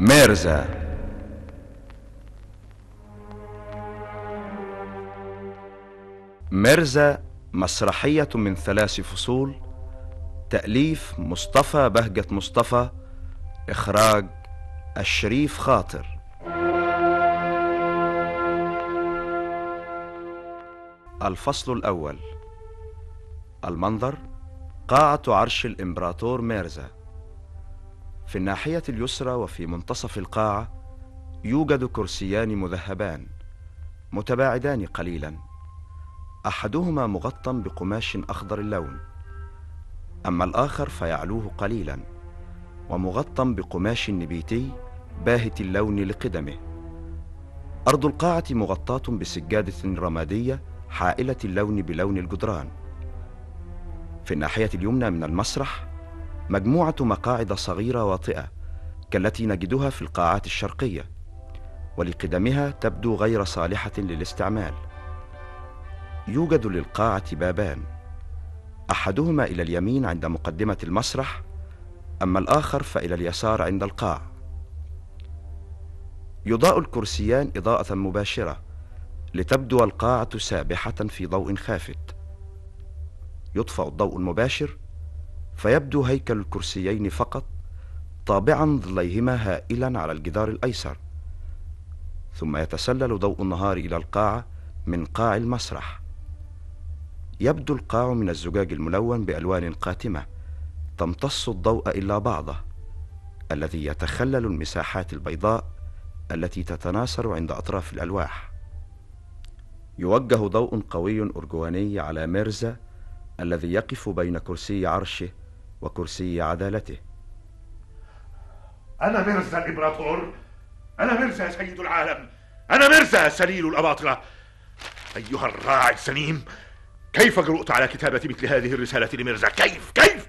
ميرزا ميرزا مسرحية من ثلاث فصول تأليف مصطفى بهجة مصطفى إخراج الشريف خاطر الفصل الأول المنظر قاعة عرش الإمبراطور ميرزا في الناحية اليسرى وفي منتصف القاعة يوجد كرسيان مذهبان متباعدان قليلا أحدهما مغطى بقماش أخضر اللون أما الآخر فيعلوه قليلا ومغطى بقماش نبيتي باهت اللون لقدمه أرض القاعة مغطاة بسجادة رمادية حائلة اللون بلون الجدران في الناحية اليمنى من المسرح مجموعة مقاعد صغيرة واطئة كالتي نجدها في القاعات الشرقية ولقدمها تبدو غير صالحة للاستعمال يوجد للقاعة بابان أحدهما إلى اليمين عند مقدمة المسرح أما الآخر فإلى اليسار عند القاع يضاء الكرسيان إضاءة مباشرة لتبدو القاعة سابحة في ضوء خافت يطفأ الضوء المباشر فيبدو هيكل الكرسيين فقط طابعا ظليهما هائلا على الجدار الايسر ثم يتسلل ضوء النهار الى القاعه من قاع المسرح يبدو القاع من الزجاج الملون بالوان قاتمه تمتص الضوء الا بعضه الذي يتخلل المساحات البيضاء التي تتناثر عند اطراف الالواح يوجه ضوء قوي ارجواني على ميرزا الذي يقف بين كرسي عرشه وكرسي عدالته أنا مرزا الإمبراطور أنا مرزا سيد العالم أنا مرزا سليل الأباطرة أيها الراعي السليم كيف جرؤت على كتابة مثل هذه الرسالة لمرزا كيف كيف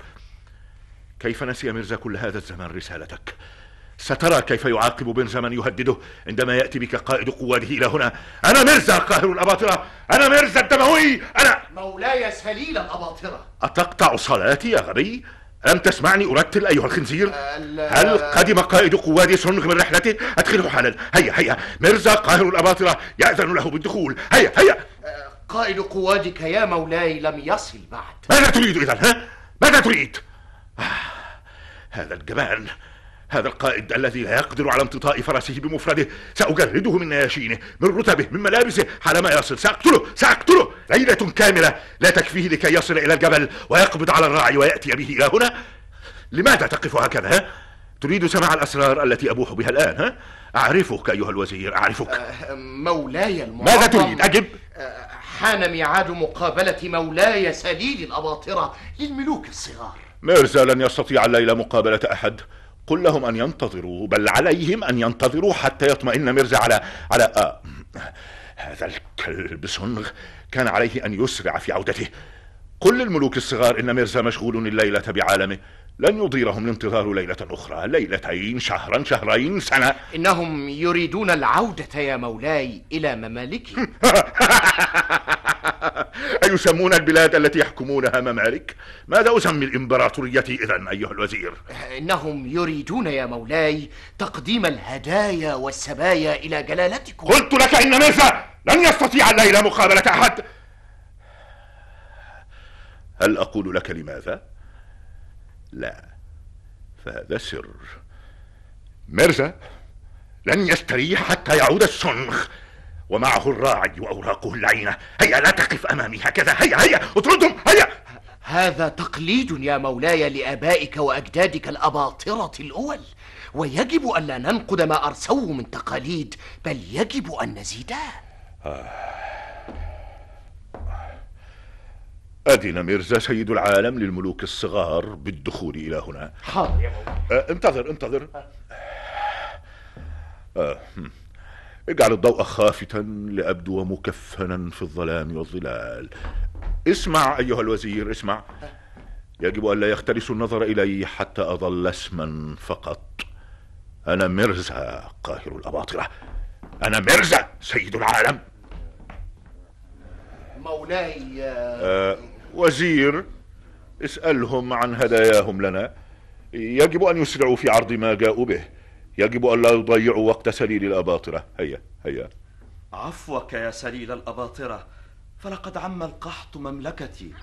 كيف نسي مرزا كل هذا الزمان رسالتك سترى كيف يعاقب بنزا من يهدده عندما يأتي بك قائد قواته إلى هنا أنا مرزا قاهر الأباطرة أنا مرزا الدموي أنا مولاي سليل الأباطرة أتقطع صلاتي يا غبي ألم تسمعني أرتل أيها الخنزير؟ أه، هل قدم قائد قواد سونغ من رحلته؟ أدخله حالا هيا هيا مرزا قاهر الأباطرة يأذن له بالدخول هيا هيا أه، قائد قوادك يا مولاي لم يصل بعد ماذا تريد إذا ها؟ ماذا تريد؟ آه. هذا الجبان هذا القائد الذي لا يقدر على امتطاء فرسه بمفرده سأجرده من نياشينه من رتبه من ملابسه حال ما يصل سأقتله سأقتله ليلة كاملة لا تكفيه لكي يصل إلى الجبل ويقبض على الراعي ويأتي به إلى هنا لماذا تقف هكذا ها؟ تريد سماع الأسرار التي أبوح بها الآن ها؟ أعرفك أيها الوزير أعرفك أه، مولاي المعظم ماذا تريد أجب أه، حان ميعاد مقابلة مولاي سليل الأباطرة للملوك الصغار ميرزا لن يستطيع الليلة مقابلة أحد قل لهم ان ينتظروا بل عليهم ان ينتظروا حتى يطمئن مرزا على على آه هذا الكلب سنغ كان عليه ان يسرع في عودته قل للملوك الصغار ان مرزا مشغول الليله بعالمه لن يضيرهم الانتظار ليلة أخرى ليلتين شهرا شهرين سنة إنهم يريدون العودة يا مولاي إلى ممالكهم أيسمون البلاد التي يحكمونها ممالك؟ ماذا أسمي الإمبراطورية إذا أيها الوزير؟ إنهم يريدون يا مولاي تقديم الهدايا والسبايا إلى جلالتكم قلت لك إن ميرزا لن يستطيع الليلة مقابلة أحد هل أقول لك لماذا؟ لا فهذا سر ميرزا لن يستريح حتى يعود السنخ ومعه الراعي وأوراقه اللعينة هيا لا تقف أمامي هكذا هيا هيا اطردهم هيا هذا تقليد يا مولاي لآبائك وأجدادك الأباطرة الأول ويجب ألا ننقد ما أرسوه من تقاليد بل يجب أن نزيده آه. أذن ميرزا سيد العالم للملوك الصغار بالدخول إلى هنا حاضر يا مولاي آه انتظر انتظر آه. آه. اجعل الضوء خافتا لأبدو مكفنا في الظلام والظلال اسمع أيها الوزير اسمع يجب أن لا يختلس النظر إلي حتى أظل اسما فقط أنا مرزا قاهر الأباطرة أنا مرزا سيد العالم مولاي آه وزير اسألهم عن هداياهم لنا يجب أن يسرعوا في عرض ما جاءوا به يجب أن لا يضيعوا وقت سليل الأباطرة هيا هيا عفوك يا سليل الأباطرة فلقد عم القحط مملكتي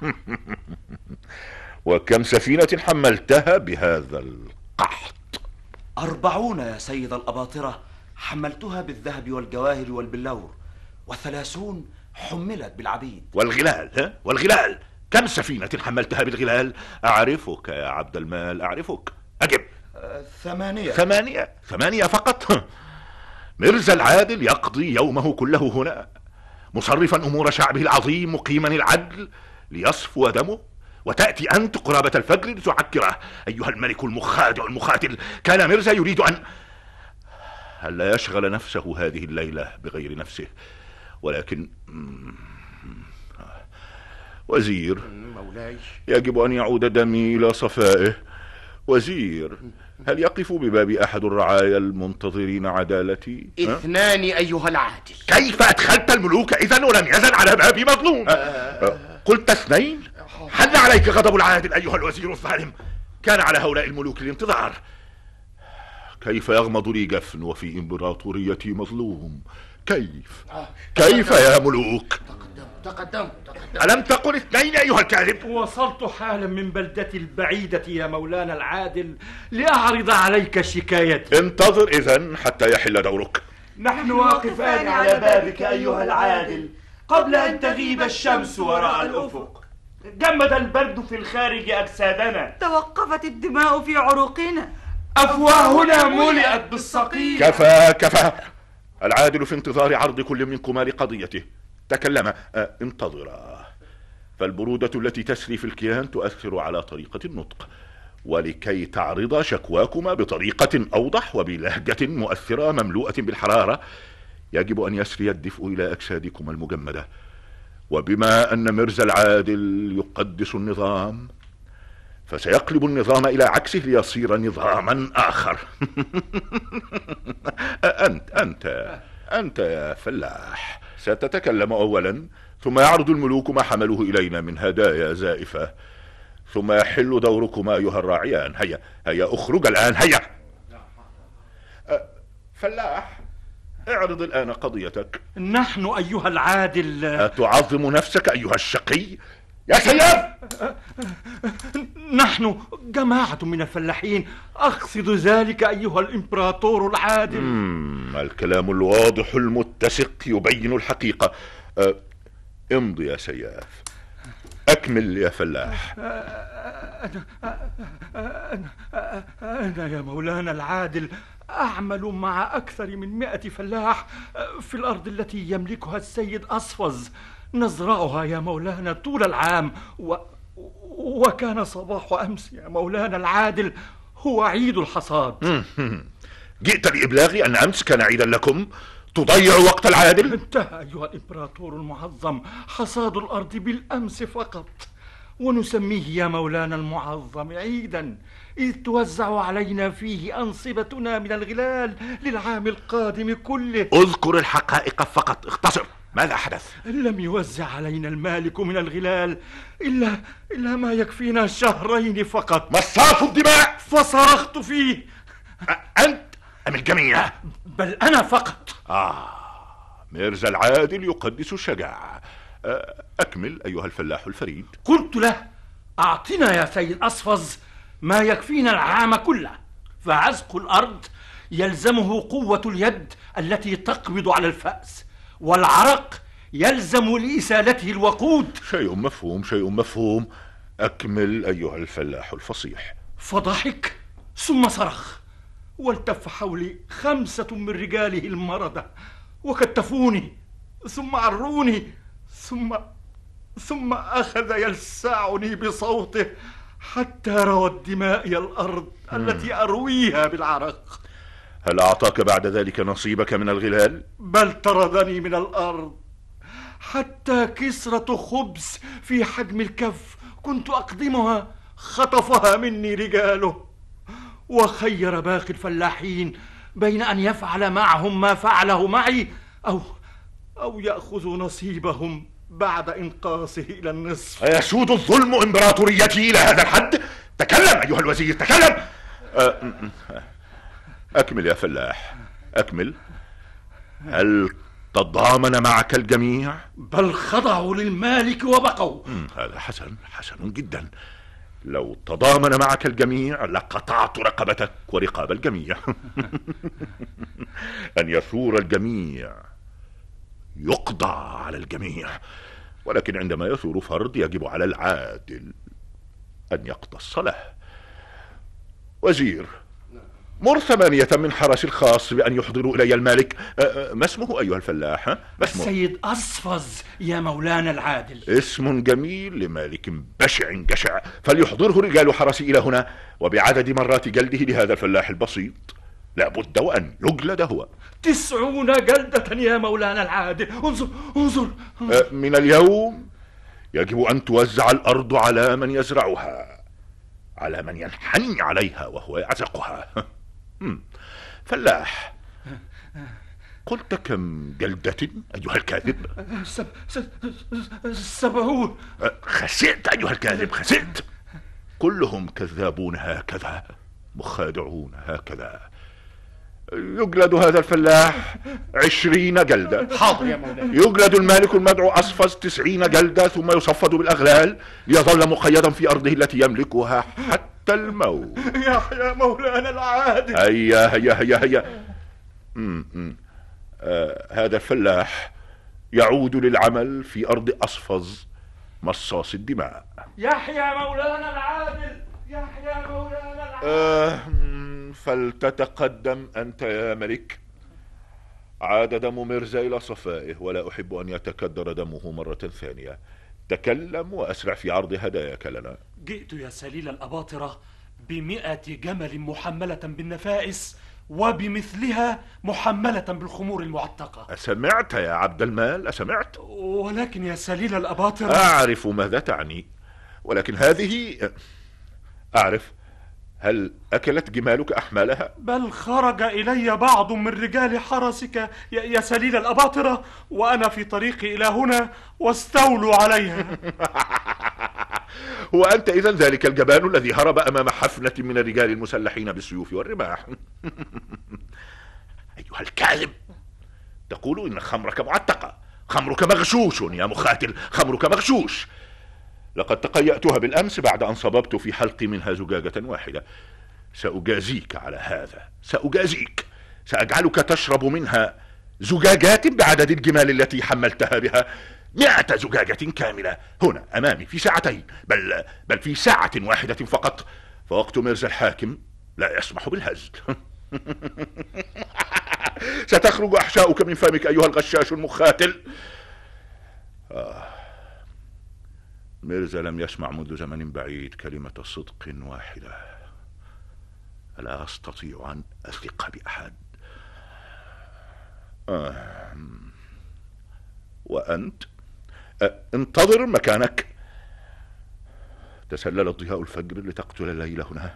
وكم سفينة حملتها بهذا القحط أربعون يا سيد الأباطرة حملتها بالذهب والجواهر والبلور وثلاثون حملت بالعبيد والغلال ها؟ والغلال كم سفينة حملتها بالغلال أعرفك يا عبد المال أعرفك أجب ثمانية ثمانية ثمانية فقط مرزا العادل يقضي يومه كله هنا مصرفا أمور شعبه العظيم مقيما العدل ليصفو دمه وتأتي أنت قرابة الفجر لتعكره أيها الملك المخادع المخاتل كان مرزا يريد أن لا يشغل نفسه هذه الليلة بغير نفسه ولكن آه. وزير مولاي يجب أن يعود دمي إلى صفائه وزير هل يقف بباب أحد الرعايا المنتظرين عدالتي؟ اثنان أيها العادل كيف أدخلت الملوك إذا ولم يزل على باب مظلوم؟ آه. آه. قلت اثنين؟ حل عليك غضب العادل أيها الوزير الظالم كان على هؤلاء الملوك الانتظار كيف يغمض لي جفن وفي إمبراطوريتي مظلوم كيف آه. كيف يا ملوك تقدموا تقدموا ألم تقل اثنين أيها الكاذب وصلت حالا من بلدتي البعيدة يا مولانا العادل لأعرض عليك شكايتي انتظر إذا حتى يحل دورك نحن واقفان على بابك أيها العادل قبل أن تغيب الشمس وراء الأفق جمد البرد في الخارج أجسادنا توقفت الدماء في عروقنا أفواهنا ملئت بالصقيع كفى كفى العادل في انتظار عرض كل منكما لقضيته تكلم آه، انتظرا فالبرودة التي تسري في الكيان تؤثر على طريقة النطق ولكي تعرض شكواكما بطريقة أوضح وبلهجة مؤثرة مملوءة بالحرارة يجب أن يسري الدفء إلى أجسادكما المجمدة وبما أن مرزا العادل يقدس النظام فسيقلب النظام إلى عكسه ليصير نظاما آخر أنت أنت أنت يا فلاح ستتكلم أولا ثم يعرض الملوك ما حملوه إلينا من هدايا زائفة ثم يحل دوركما أيها الراعيان هيا هيا أخرج الآن هيا أه، فلاح اعرض الآن قضيتك نحن أيها العادل أتعظم نفسك أيها الشقي يا سيد نحن جماعة من الفلاحين أقصد ذلك أيها الإمبراطور العادل مم. الكلام الواضح المتسق يبين الحقيقة أه. امضي يا سياف أكمل يا فلاح أه، أنا أه، أنا أنا يا مولانا العادل أعمل مع أكثر من مئة فلاح في الأرض التي يملكها السيد أصفز نزرعها يا مولانا طول العام و... وكان صباح أمس يا مولانا العادل هو عيد الحصاد جئت بإبلاغي أن أمس كان عيدا لكم تضيع وقت العادل انتهى أيها الإمبراطور المعظم حصاد الأرض بالأمس فقط ونسميه يا مولانا المعظم عيدا إذ توزع علينا فيه أنصبتنا من الغلال للعام القادم كله اذكر الحقائق فقط اختصر ماذا حدث؟ لم يوزع علينا المالك من الغلال إلا إلا ما يكفينا شهرين فقط مصاف الدماء فصرخت فيه أنت أم الجميع؟ بل أنا فقط آه ميرزا العادل يقدس الشجاعة أكمل أيها الفلاح الفريد قلت له أعطنا يا سيد أصفز ما يكفينا العام كله فعزق الأرض يلزمه قوة اليد التي تقبض على الفأس والعرق يلزم لإسالته الوقود شيء مفهوم شيء مفهوم أكمل أيها الفلاح الفصيح فضحك ثم صرخ والتف حولي خمسة من رجاله المرضة وكتفوني ثم عروني ثم ثم أخذ يلسعني بصوته حتى روى الدماء الأرض التي أرويها بالعرق هل أعطاك بعد ذلك نصيبك من الغلال؟ بل طردني من الأرض حتى كسرة خبز في حجم الكف كنت أقدمها خطفها مني رجاله وخير باقي الفلاحين بين أن يفعل معهم ما فعله معي أو أو يأخذوا نصيبهم بعد إنقاصه إلى النصف أيسود الظلم إمبراطوريتي إلى هذا الحد؟ تكلم أيها الوزير تكلم أه أكمل يا فلاح أكمل هل تضامن معك الجميع؟ بل خضعوا للمالك وبقوا هذا حسن حسن جدا لو تضامن معك الجميع لقطعت رقبتك ورقاب الجميع أن يثور الجميع يقضى على الجميع ولكن عندما يثور فرد يجب على العادل أن يقضى الصلاة وزير مر ثمانية من حرس الخاص بأن يحضروا إلي الملك أه، أه، ما اسمه أيها الفلاح ما اسمه؟ السيد أصفز يا مولانا العادل اسم جميل لمالك بشع جشع فليحضره رجال حرسي إلى هنا وبعدد مرات جلده لهذا الفلاح البسيط لابد وأن يجلد هو تسعون جلدة يا مولانا العادل انظر انظر, انظر. أه، من اليوم يجب أن توزع الأرض على من يزرعها على من ينحني عليها وهو يعزقها فلاح قلت كم جلدة أيها الكاذب سب... سبعون أه، خسئت أيها الكاذب خسئت كلهم كذابون هكذا مخادعون هكذا يجلد هذا الفلاح عشرين جلدة حاضر يا مولاي يجلد المالك المدعو أصفز تسعين جلدة ثم يصفد بالأغلال ليظل مقيدا في أرضه التي يملكها حتى الموت يا يا مولانا العادل هيا هيا هيا هيا آه، هذا الفلاح يعود للعمل في أرض أصفز مصاص الدماء يحيى مولانا العادل يحيى مولانا العادل آه، فلتتقدم أنت يا ملك عاد دم ميرزا إلى صفائه ولا أحب أن يتكدر دمه مرة ثانية تكلم وأسرع في عرض هداياك لنا جئت يا سليل الأباطرة بمئة جمل محملة بالنفائس وبمثلها محملة بالخمور المعتقة أسمعت يا عبد المال أسمعت ولكن يا سليل الأباطرة أعرف ماذا تعني ولكن هذه أعرف هل أكلت جمالك أحمالها؟ بل خرج إلي بعض من رجال حرسك يا سليل الأباطرة وأنا في طريقي إلى هنا واستولوا عليها وأنت إذا ذلك الجبان الذي هرب أمام حفنة من الرجال المسلحين بالسيوف والرماح أيها الكاذب تقول إن خمرك معتقة خمرك مغشوش يا مخاتل خمرك مغشوش لقد تقيأتها بالأمس بعد أن صببت في حلقي منها زجاجة واحدة سأجازيك على هذا سأجازيك سأجعلك تشرب منها زجاجات بعدد الجمال التي حملتها بها مئة زجاجة كاملة هنا أمامي في ساعتين بل, بل في ساعة واحدة فقط فوقت مرز الحاكم لا يسمح بالهزل ستخرج أحشاؤك من فمك أيها الغشاش المخاتل آه. ميرزا لم يسمع منذ زمن بعيد كلمة صدق واحدة لا أستطيع أن أثق بأحد آه. وأنت آه. انتظر مكانك تسلل ضياء الفجر لتقتل الليل هنا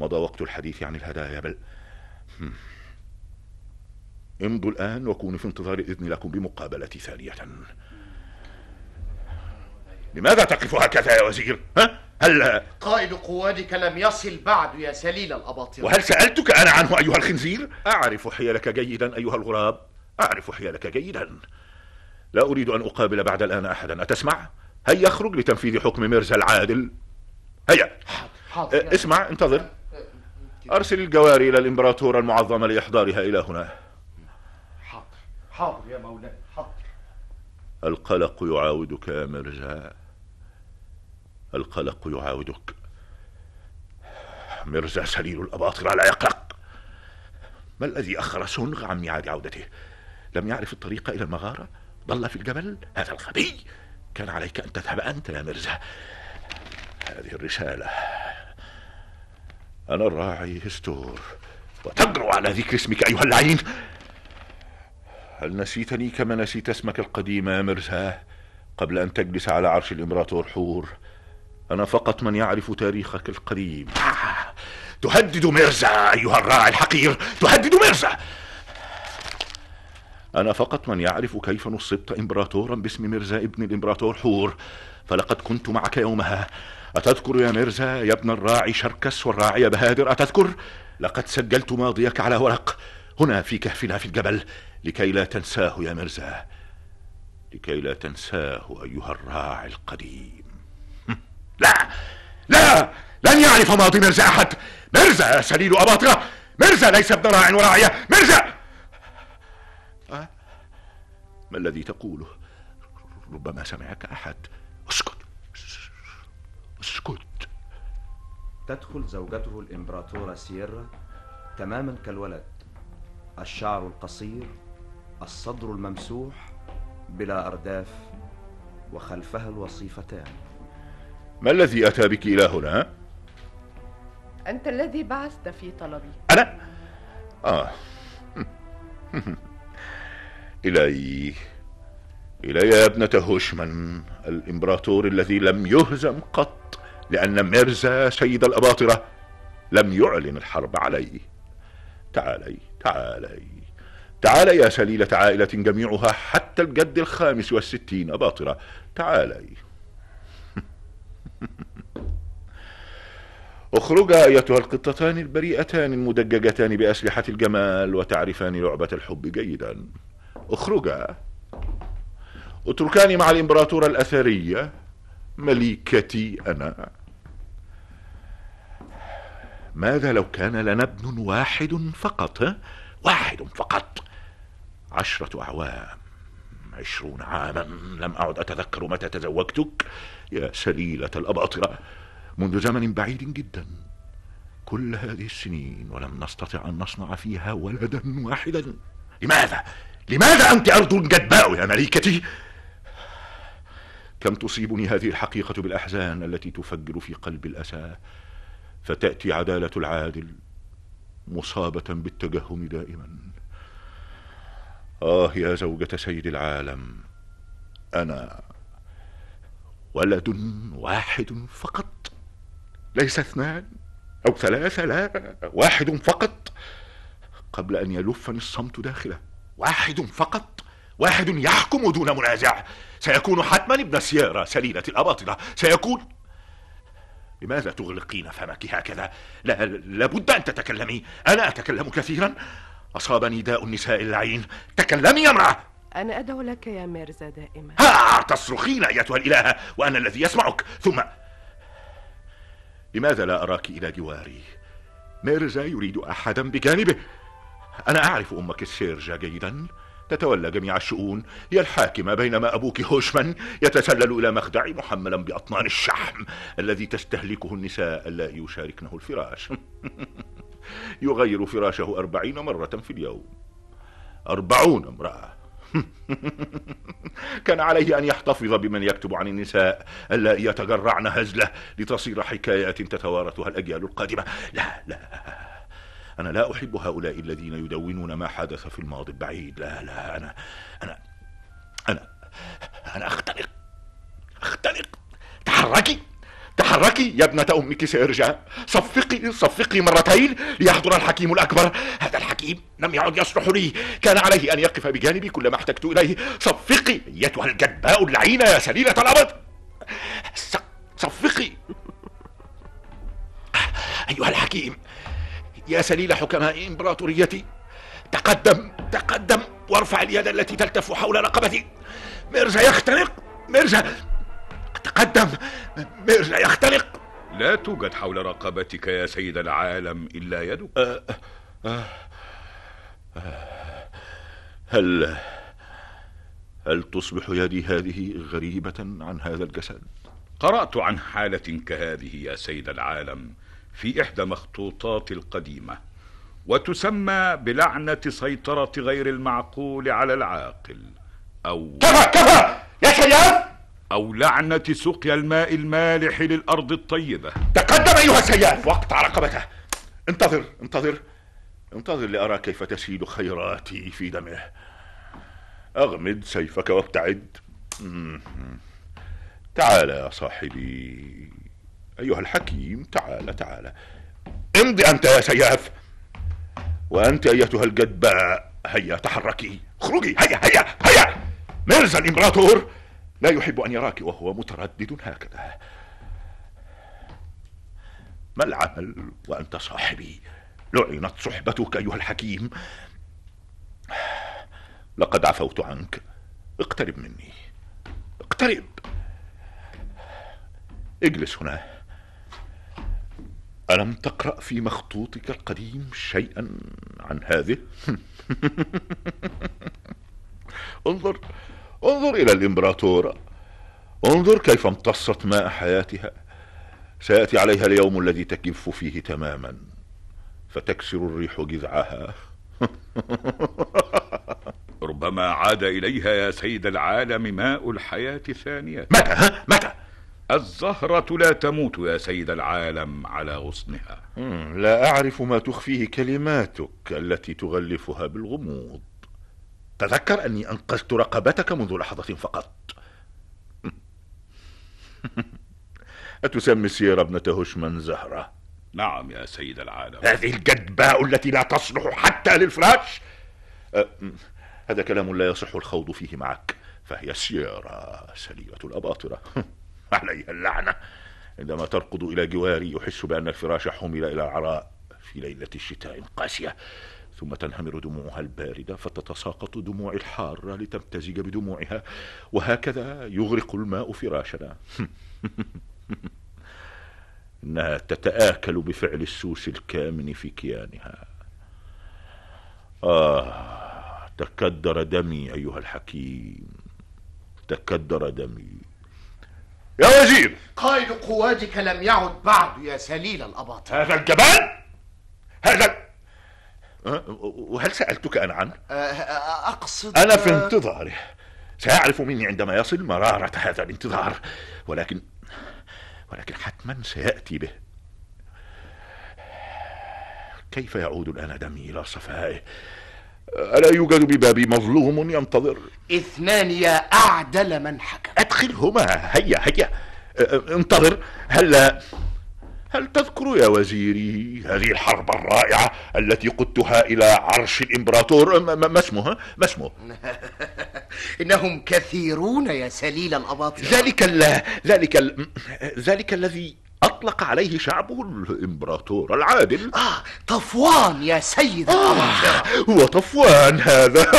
مضى وقت الحديث عن الهدايا بل امضوا الآن وكونوا في انتظار إذن لكم بمقابلتي ثانية لماذا تقف هكذا يا وزير؟ ها؟ هل قائد قوادك لم يصل بعد يا سليل الأباطرة وهل سألتك أنا عنه أيها الخنزير؟ أعرف حيلك جيدا أيها الغراب أعرف حيلك جيدا لا أريد أن أقابل بعد الآن أحدا أتسمع؟ هيا اخرج لتنفيذ حكم ميرزا العادل هيا حاضر إيه، حاضر اسمع انتظر أرسل الجواري إلى الإمبراطورة المعظمة لإحضارها إلى هنا حاضر حاضر يا مولاي القلق يعاودك يا مرزا القلق يعاودك مرزا سليل الأباطرة لا يقلق ما الذي أخر سونغ عن ميعاد عودته لم يعرف الطريق إلى المغارة ضل في الجبل هذا الغبي كان عليك أن تذهب أنت يا مرزا هذه الرسالة أنا الراعي هستور وتجرؤ على ذكر اسمك أيها اللعين هل نسيتني كما نسيت اسمك القديم يا مرزاه قبل أن تجلس على عرش الإمبراطور حور أنا فقط من يعرف تاريخك القديم آه. تهدد مرزا أيها الراعي الحقير تهدد مرزا أنا فقط من يعرف كيف نصبت إمبراطورا باسم مرزا ابن الإمبراطور حور فلقد كنت معك يومها أتذكر يا مرزا يا ابن الراعي شركس والراعي بهادر أتذكر لقد سجلت ماضيك على ورق هنا في كهفنا في الجبل لكي لا تنساه يا مرزا لكي لا تنساه أيها الراعي القديم لا لا لن يعرف ماضي مرزا أحد مرزا يا سليل أباطرة مرزا ليس ابن راع وراعية مرزا ما الذي تقوله ربما سمعك أحد اسكت اسكت تدخل زوجته الإمبراطورة سيرا تماما كالولد الشعر القصير الصدر الممسوح بلا أرداف وخلفها الوصيفتان ما الذي أتى بك إلى هنا؟ أنت الذي بعثت في طلبي أنا؟ آه إلي إلي يا ابنة هوشمان الإمبراطور الذي لم يهزم قط لأن ميرزا سيد الأباطرة لم يعلن الحرب عليه تعالي تعالي تعالى يا سليلة عائلة جميعها حتى الجد الخامس والستين باطرة تعالي اخرجا ايتها القطتان البريئتان المدججتان باسلحة الجمال وتعرفان لعبة الحب جيدا اخرجا اتركاني مع الامبراطورة الاثرية مليكتي انا ماذا لو كان لنا ابن واحد فقط واحد فقط عشرة أعوام عشرون عاما لم أعد أتذكر متى تزوجتك يا سليلة الأباطرة منذ زمن بعيد جدا كل هذه السنين ولم نستطع أن نصنع فيها ولدا واحدا لماذا؟ لماذا أنت أرض جدباء يا مليكتي؟ كم تصيبني هذه الحقيقة بالأحزان التي تفجر في قلب الأسى فتأتي عدالة العادل مصابة بالتجهم دائما آه يا زوجة سيد العالم أنا ولد واحد فقط ليس اثنان أو ثلاثة لا واحد فقط قبل أن يلفني الصمت داخله واحد فقط واحد يحكم دون منازع سيكون حتما ابن سيارة سليلة الأباطلة سيكون لماذا تغلقين فمك هكذا لا لابد أن تتكلمي أنا أتكلم كثيرا أصابني داء النساء اللعين تكلمي يا امرأة أنا أدعو لك يا ميرزا دائما ها تصرخين أيتها الإلهة وأنا الذي يسمعك ثم لماذا لا أراك إلى جواري ميرزا يريد أحدا بجانبه أنا أعرف أمك السيرجا جيدا تتولى جميع الشؤون هي الحاكمة بينما أبوك هوشمان يتسلل إلى مخدع محملا بأطنان الشحم الذي تستهلكه النساء اللائي يشاركنه الفراش يغير فراشه أربعين مرة في اليوم أربعون امرأة كان عليه أن يحتفظ بمن يكتب عن النساء ألا يتجرعن هزلة لتصير حكايات تتوارثها الأجيال القادمة لا لا أنا لا أحب هؤلاء الذين يدونون ما حدث في الماضي البعيد لا لا أنا أنا أنا أنا أختنق أختنق تحركي تحركي يا ابنة أمك سيرجع صفقي صفقي مرتين ليحضر الحكيم الأكبر هذا الحكيم لم يعد يصلح لي كان عليه أن يقف بجانبي كلما احتجت إليه صفقي أيتها الجدباء اللعينة يا سليلة الأبد صفقي أيها الحكيم يا سليل حكماء إمبراطوريتي تقدم تقدم وارفع اليد التي تلتف حول رقبتي مرزا يختنق مرزا تقدم لا يخترق لا توجد حول رقبتك يا سيد العالم إلا يدك آه،, أه أه أه هل هل تصبح يدي هذه غريبة عن هذا الجسد؟ قرأت عن حالة كهذه يا سيد العالم في إحدى مخطوطاتي القديمة وتسمى بلعنة سيطرة غير المعقول على العاقل أو كفى كفى يا سياف أو لعنة سقيا الماء المالح للأرض الطيبة تقدم أيها السياف وقت رقبته انتظر انتظر انتظر لأرى كيف تسيل خيراتي في دمه أغمد سيفك وابتعد تعال يا صاحبي أيها الحكيم تعال تعال امضي أنت يا سياف وأنت أيتها الجدباء هيا تحركي اخرجي هيا هيا هيا مرزا الإمبراطور لا يحب أن يراك وهو متردد هكذا ما العمل وأنت صاحبي لعنت صحبتك أيها الحكيم لقد عفوت عنك اقترب مني اقترب اجلس هنا ألم تقرأ في مخطوطك القديم شيئا عن هذه؟ انظر انظر إلى الإمبراطورة انظر كيف امتصت ماء حياتها سيأتي عليها اليوم الذي تكف فيه تماما فتكسر الريح جذعها ربما عاد إليها يا سيد العالم ماء الحياة ثانية متى ها؟ متى الزهرة لا تموت يا سيد العالم على غصنها لا أعرف ما تخفيه كلماتك التي تغلفها بالغموض تذكر أني أنقذت رقبتك منذ لحظة فقط أتسمي السيارة ابنة هشمن زهرة نعم يا سيد العالم هذه الجدباء التي لا تصلح حتى للفراش أه، هذا كلام لا يصح الخوض فيه معك فهي سيارة سليمة الأباطرة عليها اللعنة عندما ترقد إلى جواري يحس بأن الفراش حمل إلى العراء في ليلة الشتاء قاسية ثم تنهمر دموعها الباردة فتتساقط دموعي الحارة لتمتزج بدموعها وهكذا يغرق الماء فراشنا إنها تتآكل بفعل السوس الكامن في كيانها آه تكدر دمي أيها الحكيم تكدر دمي يا وزير قائد قوادك لم يعد بعد يا سليل الأباطرة هذا الجبان هذا وهل سألتك أنا عنه؟ أه، أه، أقصد أنا في انتظاره سيعرف مني عندما يصل مرارة هذا الانتظار ولكن ولكن حتما سيأتي به كيف يعود الآن دمي إلى صفائه؟ ألا يوجد ببابي مظلوم ينتظر؟ اثنان يا أعدل من حكم أدخلهما هيا هيا أه، انتظر هلا هل هل تذكر يا وزيري هذه الحرب الرائعة التي قدتها إلى عرش الإمبراطور ما اسمه ما اسمه إنهم كثيرون يا سليل الأباطرة ذلك ال ذلك ال ذلك الذي أطلق عليه شعبه الإمبراطور العادل آه طفوان يا سيد آه هو طفوان هذا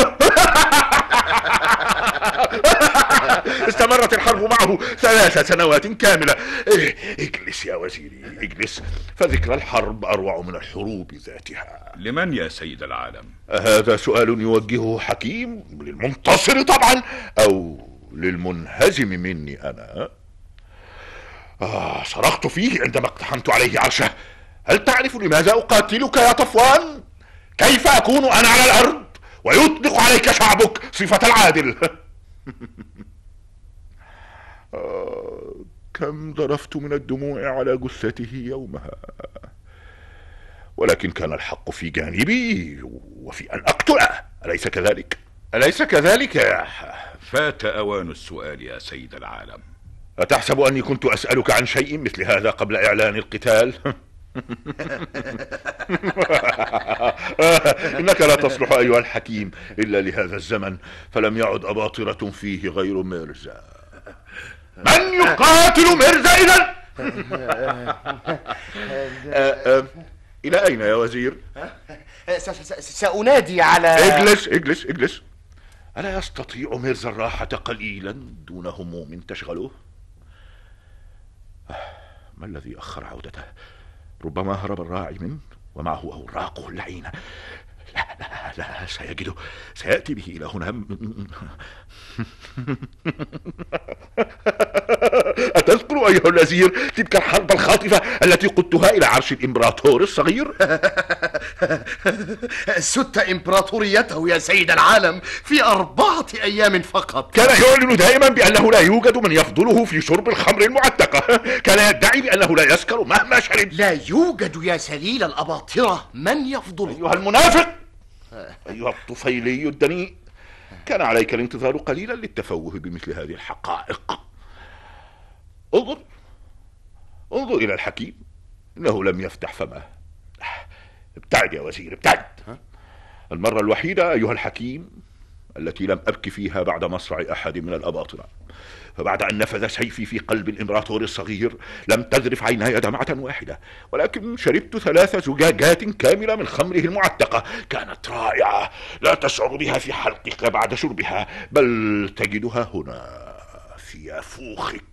استمرت الحرب معه ثلاث سنوات كاملة إيه، اجلس يا وزيري اجلس فذكرى الحرب أروع من الحروب ذاتها لمن يا سيد العالم؟ هذا سؤال يوجهه حكيم للمنتصر طبعا أو للمنهزم مني أنا آه صرخت فيه عندما اقتحمت عليه عرشه هل تعرف لماذا أقاتلك يا طفوان؟ كيف أكون أنا على الأرض ويطلق عليك شعبك صفة العادل آه، كم ذرفت من الدموع على جثته يومها ولكن كان الحق في جانبي وفي أن أقتله أليس كذلك؟ أليس كذلك يا فات أوان السؤال يا سيد العالم أتحسب أني كنت أسألك عن شيء مثل هذا قبل إعلان القتال؟ إنك لا تصلح أيها الحكيم إلا لهذا الزمن فلم يعد أباطرة فيه غير ميرزا من يقاتل ميرزا إذا؟ آه، آه، إلى أين يا وزير؟ سأنادي على اجلس اجلس اجلس ألا يستطيع ميرزا الراحة قليلا دون هموم تشغله؟ آه، ما الذي أخر عودته؟ ربما هرب الراعي منه ومعه أوراقه اللعينة لا لا لا سيجده سيأتي به إلى هنا أتذكر أيها الوزير تلك الحرب الخاطفة التي قدتها إلى عرش الإمبراطور الصغير؟ ست إمبراطوريته يا سيد العالم في أربعة أيام فقط كان يعلن دائما بأنه لا يوجد من يفضله في شرب الخمر المعتقة كان يدعي بأنه لا يسكر مهما شرب لا يوجد يا سليل الأباطرة من يفضله أيها المنافق أيها الطفيلي الدنيء كان عليك الانتظار قليلا للتفوه بمثل هذه الحقائق انظر انظر إلى الحكيم إنه لم يفتح فمه ابتعد يا وزير ابتعد المرة الوحيدة أيها الحكيم التي لم أبكي فيها بعد مصرع أحد من الأباطرة فبعد أن نفذ سيفي في قلب الإمبراطور الصغير لم تذرف عيناي دمعة واحدة ولكن شربت ثلاث زجاجات كاملة من خمره المعتقة كانت رائعة لا تشعر بها في حلقك بعد شربها بل تجدها هنا في أفوخك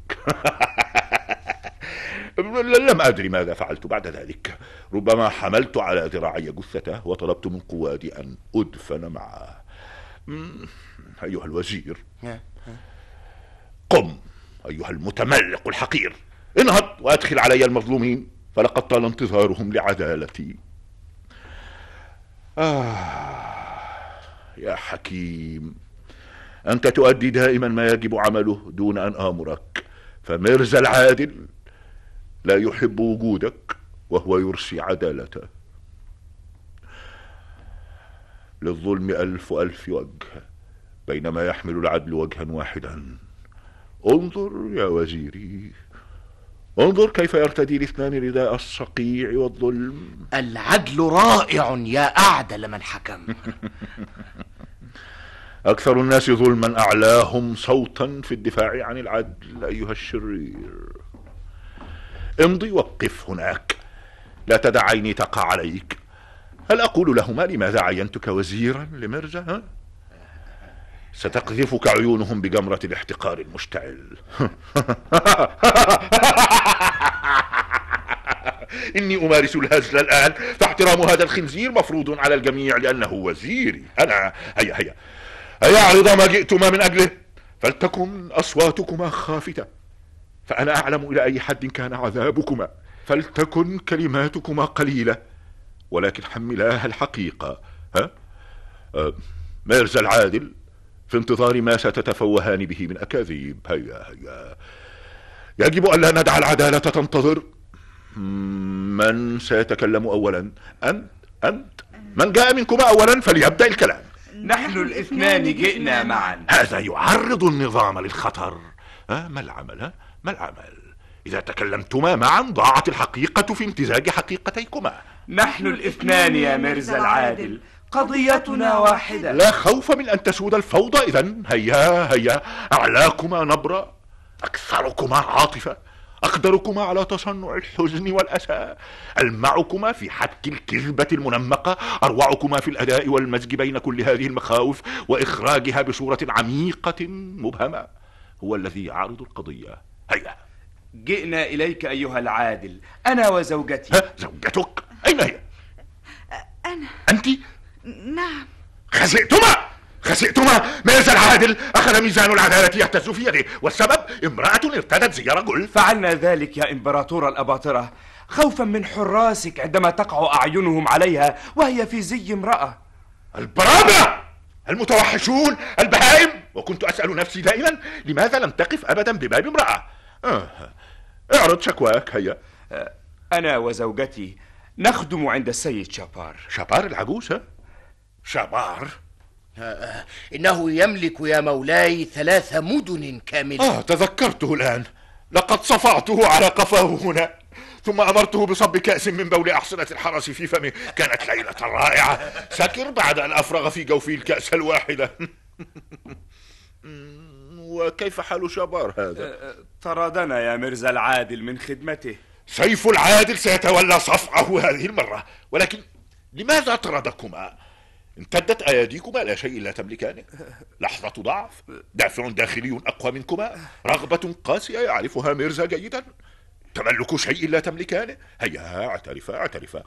لم أدري ماذا فعلت بعد ذلك ربما حملت على ذراعي جثته وطلبت من قوادي أن أدفن معه أمم، أيها الوزير نعم. أيها المتملق الحقير انهض وأدخل علي المظلومين فلقد طال انتظارهم لعدالتي آه يا حكيم أنت تؤدي دائما ما يجب عمله دون أن آمرك فمرز العادل لا يحب وجودك وهو يرسي عدالته للظلم ألف ألف وجه بينما يحمل العدل وجها واحدا انظر يا وزيري انظر كيف يرتدي الاثنان رداء الصقيع والظلم العدل رائع يا أعدل من حكم أكثر الناس ظلما أعلاهم صوتا في الدفاع عن العدل أيها الشرير امضي وقف هناك لا تدع عيني تقع عليك هل أقول لهما لماذا عينتك وزيرا لمرزا؟ ستقذفك عيونهم بجمرة الاحتقار المشتعل إني أمارس الهزل الآن فاحترام هذا الخنزير مفروض على الجميع لأنه وزيري أنا هيا هيا هيا أعرض ما جئتما من أجله فلتكن أصواتكما خافتة فأنا أعلم إلى أي حد كان عذابكما فلتكن كلماتكما قليلة ولكن حملاها الحقيقة ها؟ أه، ميرزا العادل في انتظار ما ستتفوهان به من اكاذيب هيا هيا يجب الا ندع العدالة تنتظر من سيتكلم اولا انت انت من جاء منكما اولا فليبدأ الكلام نحن الاثنان جئنا معا هذا يعرض النظام للخطر أه ما العمل ما العمل إذا تكلمتما معا ضاعت الحقيقة في امتزاج حقيقتيكما نحن الاثنان يا مرزا العادل قضيتنا واحدة لا خوف من أن تسود الفوضى إذا هيا هيا أعلاكما نبرة أكثركما عاطفة أقدركما على تصنع الحزن والأسى ألمعكما في حبك الكذبة المنمقة أروعكما في الأداء والمزج بين كل هذه المخاوف وإخراجها بصورة عميقة مبهمة هو الذي يعارض القضية هيا جئنا إليك أيها العادل أنا وزوجتي ها زوجتك أين هي؟ أنا أنت؟ نعم خسئتما خسئتما ما يزال عادل أخذ ميزان العدالة يهتز في يده والسبب امرأة ارتدت زي رجل فعلنا ذلك يا إمبراطور الأباطرة خوفا من حراسك عندما تقع أعينهم عليها وهي في زي امرأة البرابة المتوحشون البهائم وكنت أسأل نفسي دائما لماذا لم تقف أبدا بباب امرأة آه. اعرض شكواك هيا أنا وزوجتي نخدم عند السيد شابار شابار العجوز ها شبار آه، آه، إنه يملك يا مولاي ثلاث مدن كاملة آه تذكرته الآن لقد صفعته على قفاه هنا ثم أمرته بصب كأس من بول أحصنة الحرس في فمه كانت ليلة رائعة سكر بعد أن أفرغ في جوفي الكأس الواحدة وكيف حال شبار هذا؟ طردنا آه، يا مرزا العادل من خدمته سيف العادل سيتولى صفعه هذه المرة ولكن لماذا طردكما؟ امتدت أياديكما لا شيء لا تملكانه لحظة ضعف دافع داخلي أقوى منكما رغبة قاسية يعرفها ميرزا جيدا تملك شيء لا تملكانه هيا اعترفا اعترفا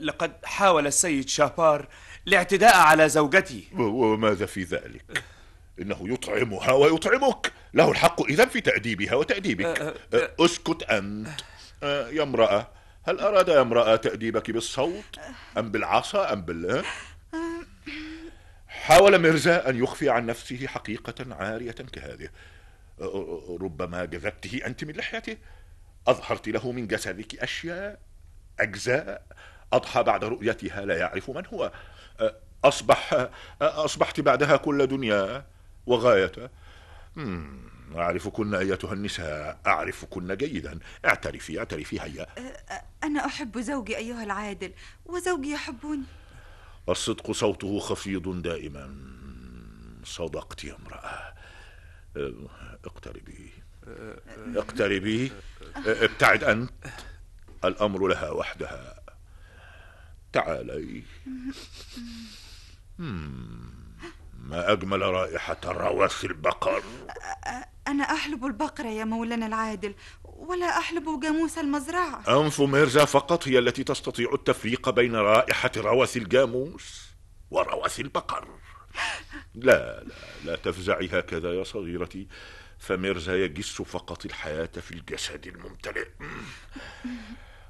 لقد حاول السيد شابار الاعتداء على زوجتي وماذا في ذلك؟ إنه يطعمها ويطعمك له الحق إذا في تأديبها وتأديبك أه، أه، أه، أسكت أنت يا امرأة هل أراد يا امرأة تأديبك بالصوت أم بالعصا أم بال حاول ميرزا أن يخفي عن نفسه حقيقة عارية كهذه ربما جذبته أنت من لحيته أظهرت له من جسدك أشياء أجزاء أضحى بعد رؤيتها لا يعرف من هو أصبح أصبحت بعدها كل دنيا وغايته أعرفكن أيتها النساء أعرفكن جيدا اعترفي اعترفي هيا أه، أه، أنا أحب زوجي أيها العادل وزوجي يحبني الصدق صوته خفيض دائما صدقت يا امرأة أه، اقتربي اقتربي أه، ابتعد أنت الأمر لها وحدها تعالي ما أجمل رائحة روث البقر أه، أنا أحلب البقرة يا مولانا العادل ولا أحلب جاموس المزرعة أنف ميرزا فقط هي التي تستطيع التفريق بين رائحة روث الجاموس وروث البقر لا لا لا تفزعي هكذا يا صغيرتي فميرزا يجس فقط الحياة في الجسد الممتلئ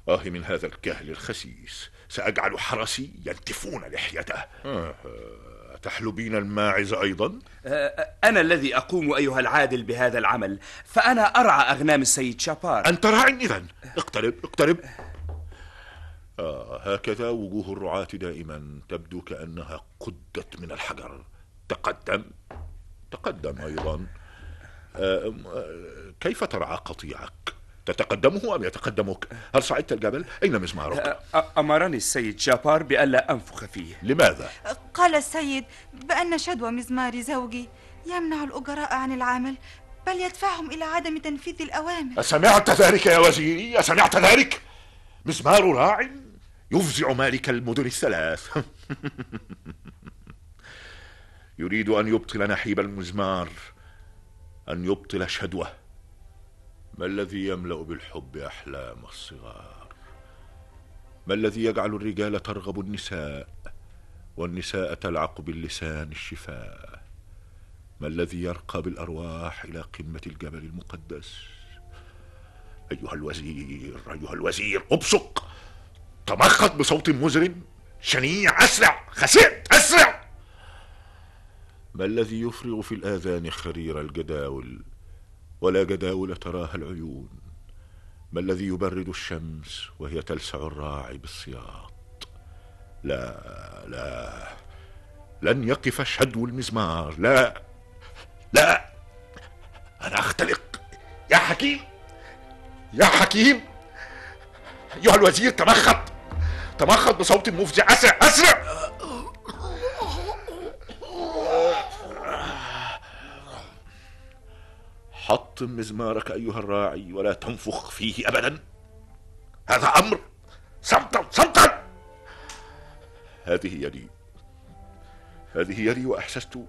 آه من هذا الكهل الخسيس سأجعل حرسي ينتفون لحيته آه. أتحلبين الماعز أيضا؟ أه، أه، أنا الذي أقوم أيها العادل بهذا العمل فأنا أرعى أغنام السيد شابار أنت راع إذا اقترب اقترب آه هكذا وجوه الرعاة دائما تبدو كأنها قدت من الحجر تقدم تقدم أيضا آه, آه، كيف ترعى قطيعك؟ تتقدمه أم يتقدمك هل صعدت الجبل؟ أين مزمارك؟ أمرني السيد جابار بألا أنفخ فيه لماذا؟ قال السيد بأن شدوى مزمار زوجي يمنع الأجراء عن العمل بل يدفعهم إلى عدم تنفيذ الأوامر أسمعت ذلك يا وزيري؟ أسمعت ذلك؟ مزمار راع يفزع مالك المدن الثلاث يريد أن يبطل نحيب المزمار أن يبطل شدوه ما الذي يملا بالحب احلام الصغار ما الذي يجعل الرجال ترغب النساء والنساء تلعق باللسان الشفاه ما الذي يرقى بالارواح الى قمه الجبل المقدس ايها الوزير ايها الوزير ابصق تمخض بصوت مزرم شنيع اسرع خسئت اسرع ما الذي يفرغ في الاذان خرير الجداول ولا جداول تراها العيون ما الذي يبرد الشمس وهي تلسع الراعي بالسياط لا لا لن يقف شدو المزمار لا لا أنا أختلق يا حكيم يا حكيم أيها الوزير تمخط تمخط بصوت مفزع أسرع أسرع حطم مزمارك أيها الراعي ولا تنفخ فيه أبدا هذا أمر صمتا صمتا هذه يدي هذه يدي وأحسست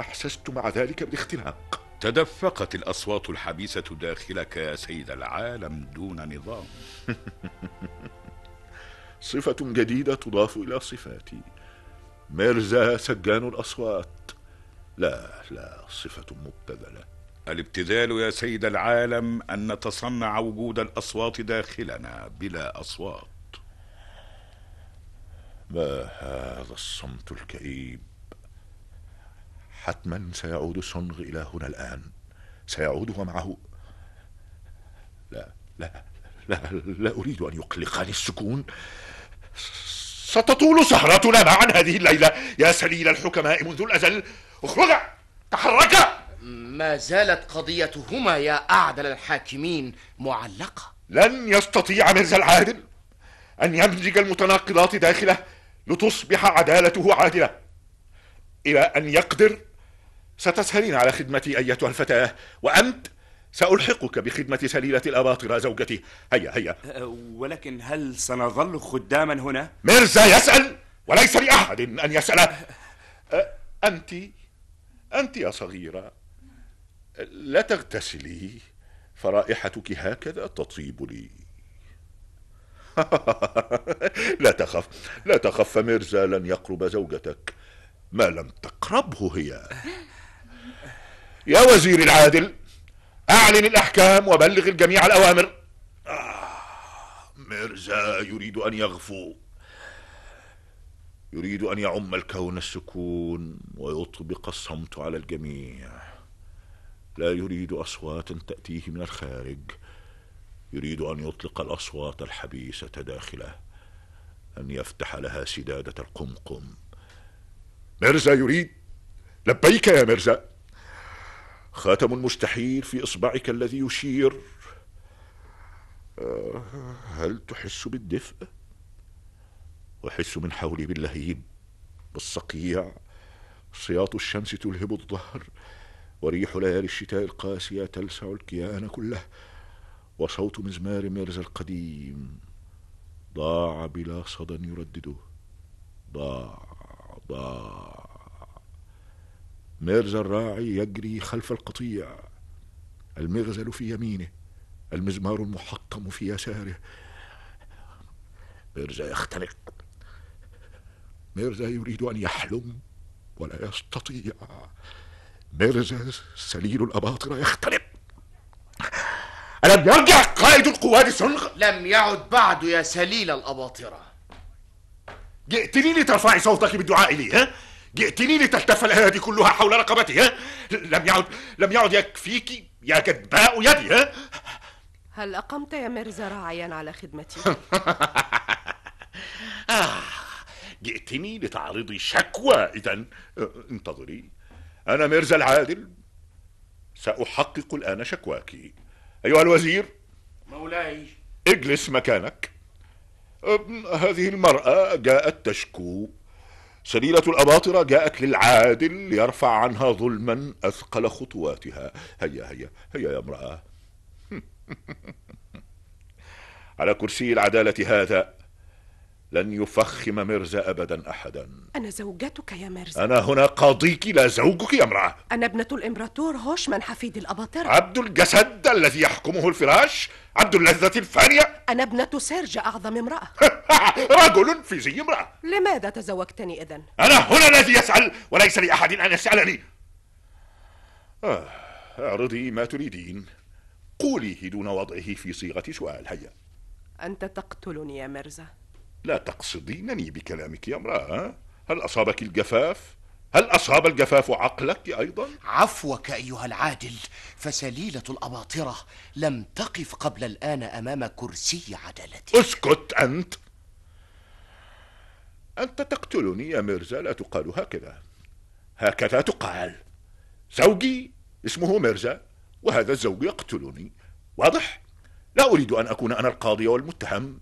أحسست مع ذلك بالاختناق تدفقت الأصوات الحبيسة داخلك يا سيد العالم دون نظام صفة جديدة تضاف إلى صفاتي ميرزا سجان الأصوات لا لا صفة مبتذلة الابتذال يا سيد العالم أن نتصنع وجود الأصوات داخلنا بلا أصوات ما هذا الصمت الكئيب حتما سيعود سونغ إلى هنا الآن سيعود ومعه لا لا لا لا أريد أن يقلقني السكون ستطول سهرتنا معا هذه الليلة يا سليل الحكماء منذ الأزل اخرج تحركا ما زالت قضيتهما يا أعدل الحاكمين معلقة لن يستطيع مرزا العادل أن يمزج المتناقضات داخله لتصبح عدالته عادلة إلى أن يقدر ستسهلين على خدمتي أيتها الفتاة وأنت سألحقك بخدمة سليلة الأباطرة زوجتي هيا هيا أه، ولكن هل سنظل خداما هنا؟ مرزا يسأل وليس لأحد أن يسأل أه، أنت أنت يا صغيرة لا تغتسلي فرائحتك هكذا تطيب لي لا تخف لا تخف ميرزا لن يقرب زوجتك ما لم تقربه هي يا وزير العادل أعلن الأحكام وبلغ الجميع الأوامر آه ميرزا يريد أن يغفو يريد أن يعم الكون السكون ويطبق الصمت على الجميع لا يريد أصوات تأتيه من الخارج يريد أن يطلق الأصوات الحبيسة داخله أن يفتح لها سدادة القمقم مرزا يريد لبيك يا مرزا خاتم المستحيل في إصبعك الذي يشير آه، هل تحس بالدفء أحس من حولي باللهيب بالصقيع صياط الشمس تلهب الظهر وريح ليالي الشتاء القاسية تلسع الكيان كله وصوت مزمار ميرزا القديم ضاع بلا صدى يردده ضاع ضاع ميرزا الراعي يجري خلف القطيع المغزل في يمينه المزمار المحطم في يساره ميرزا يختنق ميرزا يريد أن يحلم ولا يستطيع بارز سليل الأباطرة يختلط ألم يرجع قائد القواد سنغ؟ لم يعد بعد يا سليل الأباطرة جئتني لترفعي صوتك بالدعاء لي ها؟ جئتني لتلتف الأيادي كلها حول رقبتي ها؟ لم يعد لم يعد يكفيك يا كذباء يدي ها؟ هل أقمت يا مرزا راعيا على خدمتي؟ آه جئتني لتعرضي شكوى إذا آه، انتظري أنا ميرزا العادل سأحقق الآن شكواك أيها الوزير مولاي اجلس مكانك هذه المرأة جاءت تشكو سليلة الأباطرة جاءت للعادل ليرفع عنها ظلما أثقل خطواتها هيا هيا هيا يا امرأة على كرسي العدالة هذا لن يفخم ميرزا أبدا أحدا أنا زوجتك يا ميرزا أنا هنا قاضيك لا زوجك يا امرأة أنا ابنة الإمبراطور هوشمان حفيد الأباطرة عبد الجسد الذي يحكمه الفراش عبد اللذة الفانية أنا ابنة سيرج أعظم امرأة رجل في زي امرأة لماذا تزوجتني إذا؟ أنا هنا الذي يسأل وليس لأحد أن يسألني آه اعرضي ما تريدين قوليه دون وضعه في صيغة سؤال هيا أنت تقتلني يا مرزا لا تقصدينني بكلامك يا امرأة هل أصابك الجفاف؟ هل أصاب الجفاف عقلك أيضا؟ عفوك أيها العادل فسليلة الأباطرة لم تقف قبل الآن أمام كرسي عدالتي اسكت أنت أنت تقتلني يا ميرزا لا تقال هكذا هكذا تقال زوجي اسمه ميرزا وهذا الزوج يقتلني واضح؟ لا أريد أن أكون أنا القاضي والمتهم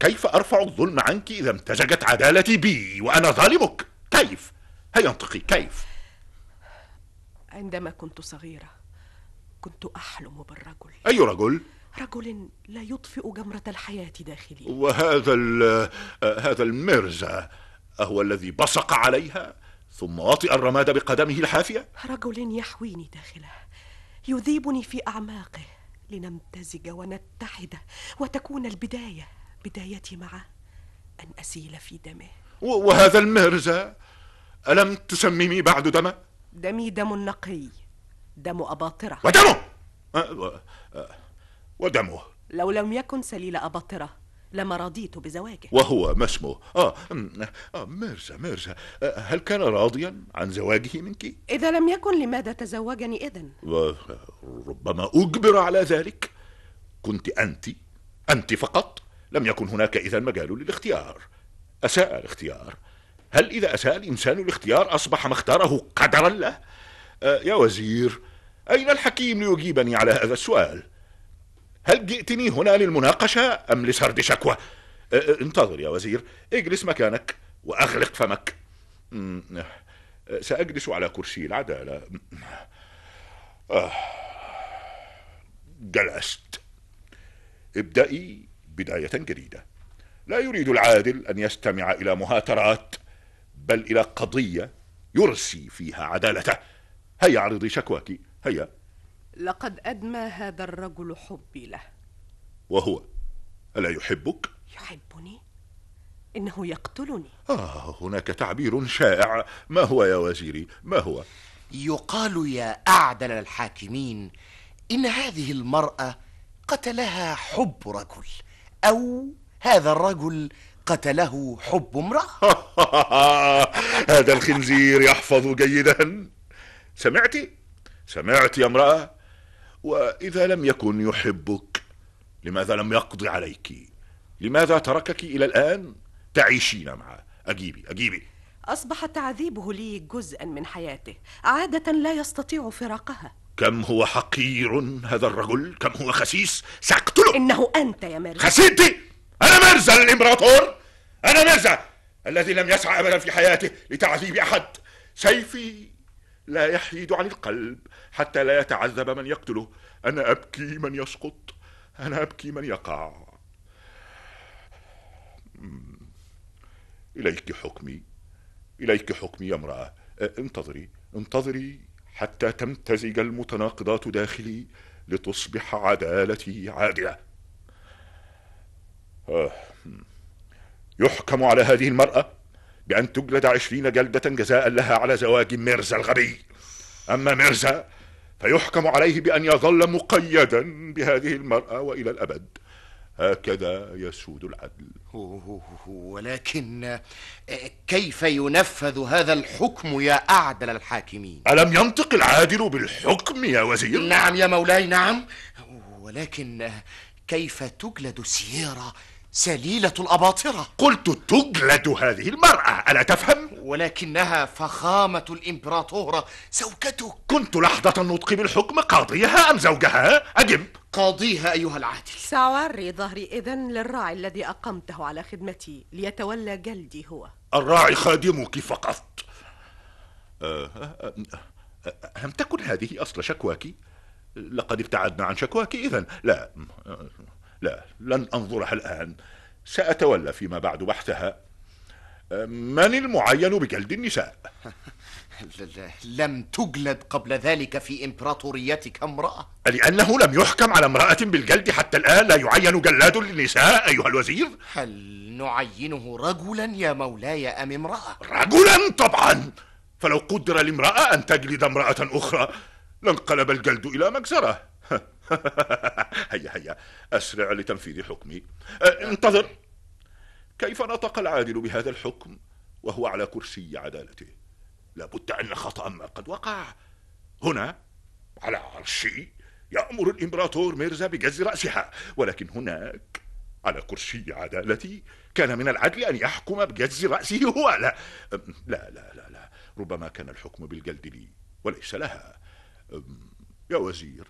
كيف أرفع الظلم عنك إذا امتزجت عدالتي بي وأنا ظالمك كيف هيا انطقي كيف عندما كنت صغيرة كنت أحلم بالرجل أي رجل؟ رجل لا يطفئ جمرة الحياة داخلي وهذا هذا المرزا أهو الذي بصق عليها ثم وطئ الرماد بقدمه الحافية؟ رجل يحويني داخله يذيبني في أعماقه لنمتزج ونتحد وتكون البداية بدايتي معه أن أسيل في دمه وهذا المهرزة ألم تسممي بعد دما؟ دمي دم نقي دم أباطرة ودمه أه، أه، ودمه لو لم يكن سليل أباطرة لما رضيت بزواجه وهو ما اسمه آه, آه ميرزا ميرزا أه، هل كان راضيا عن زواجه منك؟ إذا لم يكن لماذا تزوجني إذن؟ ربما أجبر على ذلك كنت أنت أنت فقط لم يكن هناك إذا مجال للاختيار أساء الاختيار هل إذا أساء الإنسان الاختيار أصبح ما اختاره قدرا له؟ آه يا وزير أين الحكيم ليجيبني على هذا السؤال؟ هل جئتني هنا للمناقشة أم لسرد شكوى؟ آه, أه، انتظر يا وزير اجلس مكانك وأغلق فمك أه، سأجلس على كرسي العدالة آه، جلست ابدأي بداية جديدة لا يريد العادل أن يستمع إلى مهاترات بل إلى قضية يرسي فيها عدالته هيا عرضي شكواك هيا لقد أدمى هذا الرجل حبي له وهو ألا يحبك؟ يحبني؟ إنه يقتلني آه هناك تعبير شائع ما هو يا وزيري ما هو؟ يقال يا أعدل الحاكمين إن هذه المرأة قتلها حب رجل أو هذا الرجل قتله حب امرأة هذا الخنزير يحفظ جيدا سمعت سمعت يا امرأة وإذا لم يكن يحبك لماذا لم يقضي عليك لماذا تركك إلى الآن تعيشين معه أجيبي أجيبي أصبح تعذيبه لي جزءا من حياته عادة لا يستطيع فراقها كم هو حقير هذا الرجل كم هو خسيس سأقتله إنه أنت يا مرزا خسيتي أنا مرزا الإمبراطور أنا مرزا الذي لم يسعى أبدا في حياته لتعذيب أحد سيفي لا يحيد عن القلب حتى لا يتعذب من يقتله أنا أبكي من يسقط أنا أبكي من يقع إليك حكمي إليك حكمي يا امرأة أه، انتظري انتظري حتى تمتزج المتناقضات داخلي لتصبح عدالتي عادله آه، يحكم على هذه المراه بان تجلد عشرين جلده جزاء لها على زواج ميرزا الغبي اما ميرزا فيحكم عليه بان يظل مقيدا بهذه المراه والى الابد هكذا يسود العدل ولكن آه، كيف ينفذ هذا الحكم يا أعدل الحاكمين ألم ينطق العادل بالحكم يا وزير نعم يا مولاي نعم ولكن آه، كيف تجلد سيارة سليلة الأباطرة قلت تجلد هذه المرأة ألا تفهم؟ ولكنها فخامة الإمبراطورة زوجته كنت لحظة النطق بالحكم قاضيها أم زوجها؟ أجب قاضيها أيها العادل سأعري ظهري إذا للراعي الذي أقمته على خدمتي ليتولى جلدي هو الراعي خادمك فقط أه، أه، أه، هم تكن هذه أصل شكواك؟ لقد ابتعدنا عن شكواك إذا لا لا لن أنظرها الآن سأتولى فيما بعد بحثها من المعين بجلد النساء لم تجلد قبل ذلك في إمبراطوريتك امرأة لأنه لم يحكم على امرأة بالجلد حتى الآن لا يعين جلاد للنساء أيها الوزير هل نعينه رجلا يا مولاي أم امرأة رجلا طبعا فلو قدر لامرأة أن تجلد امرأة أخرى لانقلب الجلد إلى مجزرة هيا هيا أسرع لتنفيذ حكمي أه، انتظر كيف نطق العادل بهذا الحكم وهو على كرسي عدالته لابد أن خطأ ما قد وقع هنا على عرشي يأمر الإمبراطور ميرزا بجز رأسها ولكن هناك على كرسي عدالتي كان من العدل أن يحكم بجز رأسه هو لا لا لا لا, لا. ربما كان الحكم بالجلد لي وليس لها يا وزير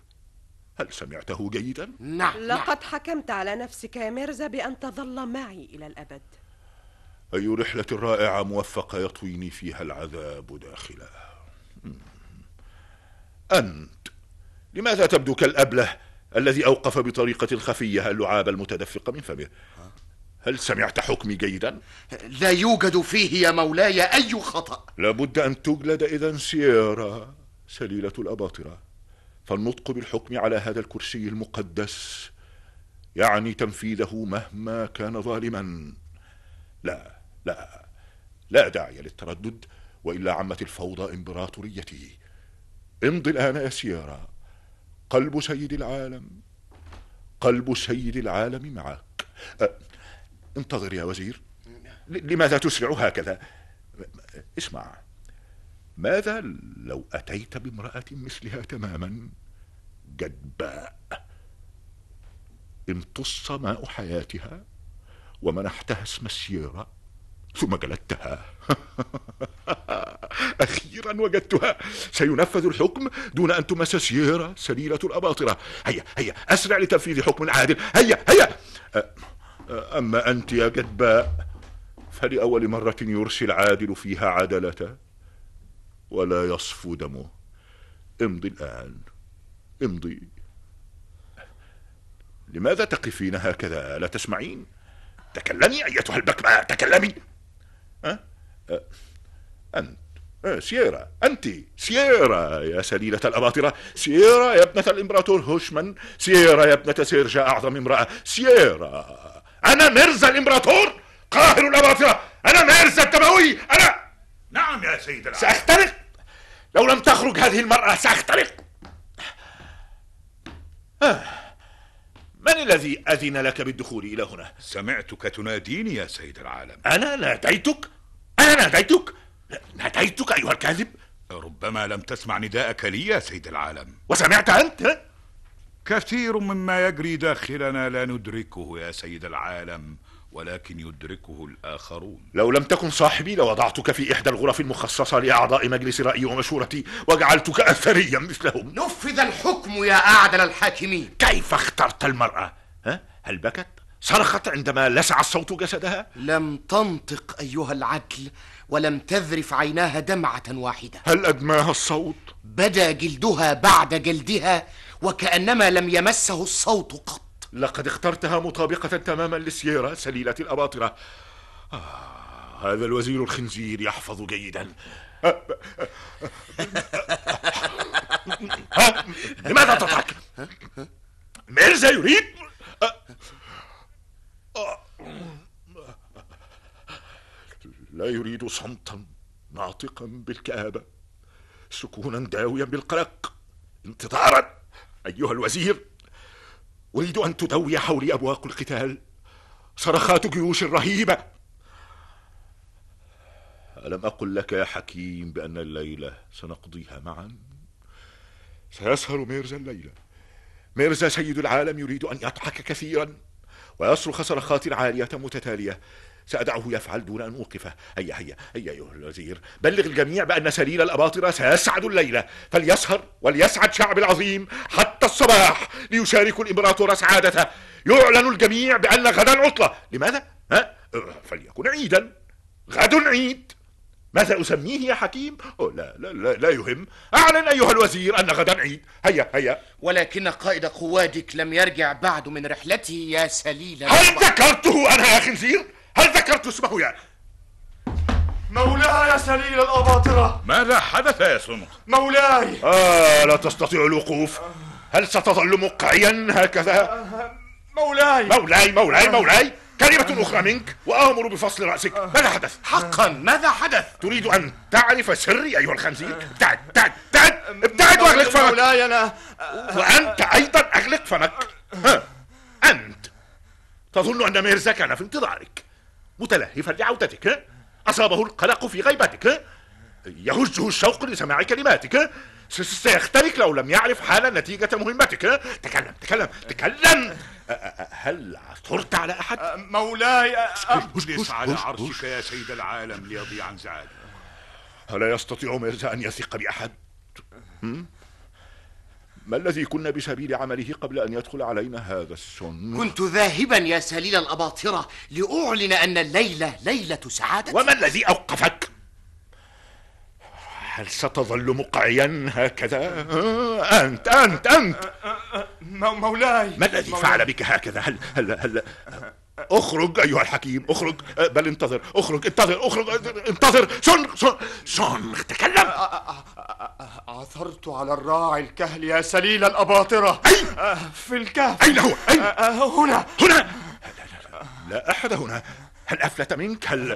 هل سمعته جيدا؟ نعم لقد نعم. حكمت على نفسك يا ميرزا بأن تظل معي إلى الأبد أي رحلة رائعة موفقة يطويني فيها العذاب داخله أنت لماذا تبدو كالأبله الذي أوقف بطريقة خفية اللعاب المتدفق من فمه هل سمعت حكمي جيدا؟ لا يوجد فيه يا مولاي أي خطأ لابد أن تجلد إذا سيارة سليلة الأباطرة فالنطق بالحكم على هذا الكرسي المقدس يعني تنفيذه مهما كان ظالما لا لا لا داعي للتردد والا عمت الفوضى امبراطوريته امضي الان يا سيارة قلب سيد العالم قلب سيد العالم معك أه انتظر يا وزير لماذا تسرع هكذا اسمع ماذا لو اتيت بامراه مثلها تماما جدباء امتص ماء حياتها ومنحتها اسم السياره ثم جلدتها أخيرا وجدتها سينفذ الحكم دون أن تمس سيرة سليلة الأباطرة هيا هيا أسرع لتنفيذ حكم عادل هيا هيا أما أنت يا جدباء فلأول مرة يرسي العادل فيها عدلته ولا يصفو دمه امضي الآن امضي لماذا تقفين هكذا لا تسمعين تكلمي أيتها البكمة تكلمي أنت سيرا أنت سيرا يا سليلة الأباطرة سيرا يا ابنة الإمبراطور هوشمن سيرا يا ابنة سيرجا أعظم امرأة سيرا أنا ميرزا الإمبراطور قاهر الأباطرة أنا ميرزا الدموي أنا نعم يا سيد العالم سأخترق لو لم تخرج هذه المرأة سأخترق آه. من الذي أذن لك بالدخول إلى هنا؟ سمعتك تناديني يا سيد العالم أنا ناديتك؟ أنا ناديتك؟ ناديتك أيها الكاذب؟ ربما لم تسمع نداءك لي يا سيد العالم وسمعت أنت؟ كثير مما يجري داخلنا لا ندركه يا سيد العالم ولكن يدركه الآخرون لو لم تكن صاحبي لوضعتك في إحدى الغرف المخصصة لأعضاء مجلس رأيي ومشورتي وجعلتك أثريا مثلهم نفذ الحكم يا أعدل الحاكمين كيف اخترت المرأة؟ ها؟ هل بكت؟ صرخت عندما لسع الصوت جسدها؟ لم تنطق أيها العدل ولم تذرف عيناها دمعة واحدة هل أدماها الصوت؟ بدا جلدها بعد جلدها وكأنما لم يمسه الصوت قط لقد اخترتها مطابقة تماما للسيرة سليلة الأباطرة آه هذا الوزير الخنزير يحفظ جيدا لماذا تضحك؟ ميرزا يريد لا يريد صمتا ناطقا بالكآبة سكونا داويا بالقلق انتظارا أيها الوزير أريد أن تدوي حولي أبواق القتال صرخات جيوش رهيبة ألم أقل لك يا حكيم بأن الليلة سنقضيها معا سيسهر ميرزا الليلة ميرزا سيد العالم يريد أن يضحك كثيرا ويصرخ صرخات عالية متتالية سأدعه يفعل دون أن أوقفه هيا هيا هيا أيها الوزير بلغ الجميع بأن سليل الأباطرة سيسعد الليلة فليسهر وليسعد شعب العظيم حتى الصباح ليشاركوا الإمبراطور سعادته يعلن الجميع بأن غدا عطلة لماذا؟ ها؟ فليكن عيدا غد عيد ماذا أسميه يا حكيم؟ أو لا, لا لا لا يهم أعلن أيها الوزير أن غدا عيد هيا هيا ولكن قائد قوادك لم يرجع بعد من رحلته يا سليل هل ذكرته أنا يا خنزير؟ هل ذكرت اسمه يا مولاي يا سليل الأباطرة ماذا حدث يا سمو مولاي آه لا تستطيع الوقوف هل ستظل مقعيا هكذا؟ مولاي مولاي مولاي مولاي كلمة أخرى منك وآمر بفصل رأسك ماذا حدث؟ حقا ماذا حدث؟ تريد أن تعرف سري أيها الخنزير؟ ابتعد ابتعد ابتعد ابتعد وأغلق فمك مولاي أنا وأنت أيضا أغلق فمك ها أنت تظن أن ميرزا كان في انتظارك متلهفا لعودتك أصابه القلق في غيبتك يهزه الشوق لسماع كلماتك سيخترق لو لم يعرف حال نتيجة مهمتك تكلم تكلم تكلم هل عثرت على أحد؟ مولاي أجلس على عرشك يا سيد العالم ليضيع انزعاجك ألا يستطيع ميرزا أن يثق بأحد؟ ما الذي كنا بسبيل عمله قبل أن يدخل علينا هذا السن كنت ذاهبا يا سليل الأباطرة لأعلن أن الليلة ليلة سعادة وما الذي أوقفك؟ هل ستظل مقعيا هكذا؟ أنت أنت أنت مولاي ما الذي مولاي. فعل بك هكذا؟ هل هل هل اخرج ايها الحكيم اخرج أه، بل انتظر اخرج انتظر اخرج انتظر سون سون سون تكلم عثرت أه، أه، على الراعي الكهل يا سليل الاباطره أين؟ في الكهف اين هو أين؟ هنا هنا لا, لا, لا, لا احد هنا هل أفلت منك؟ هل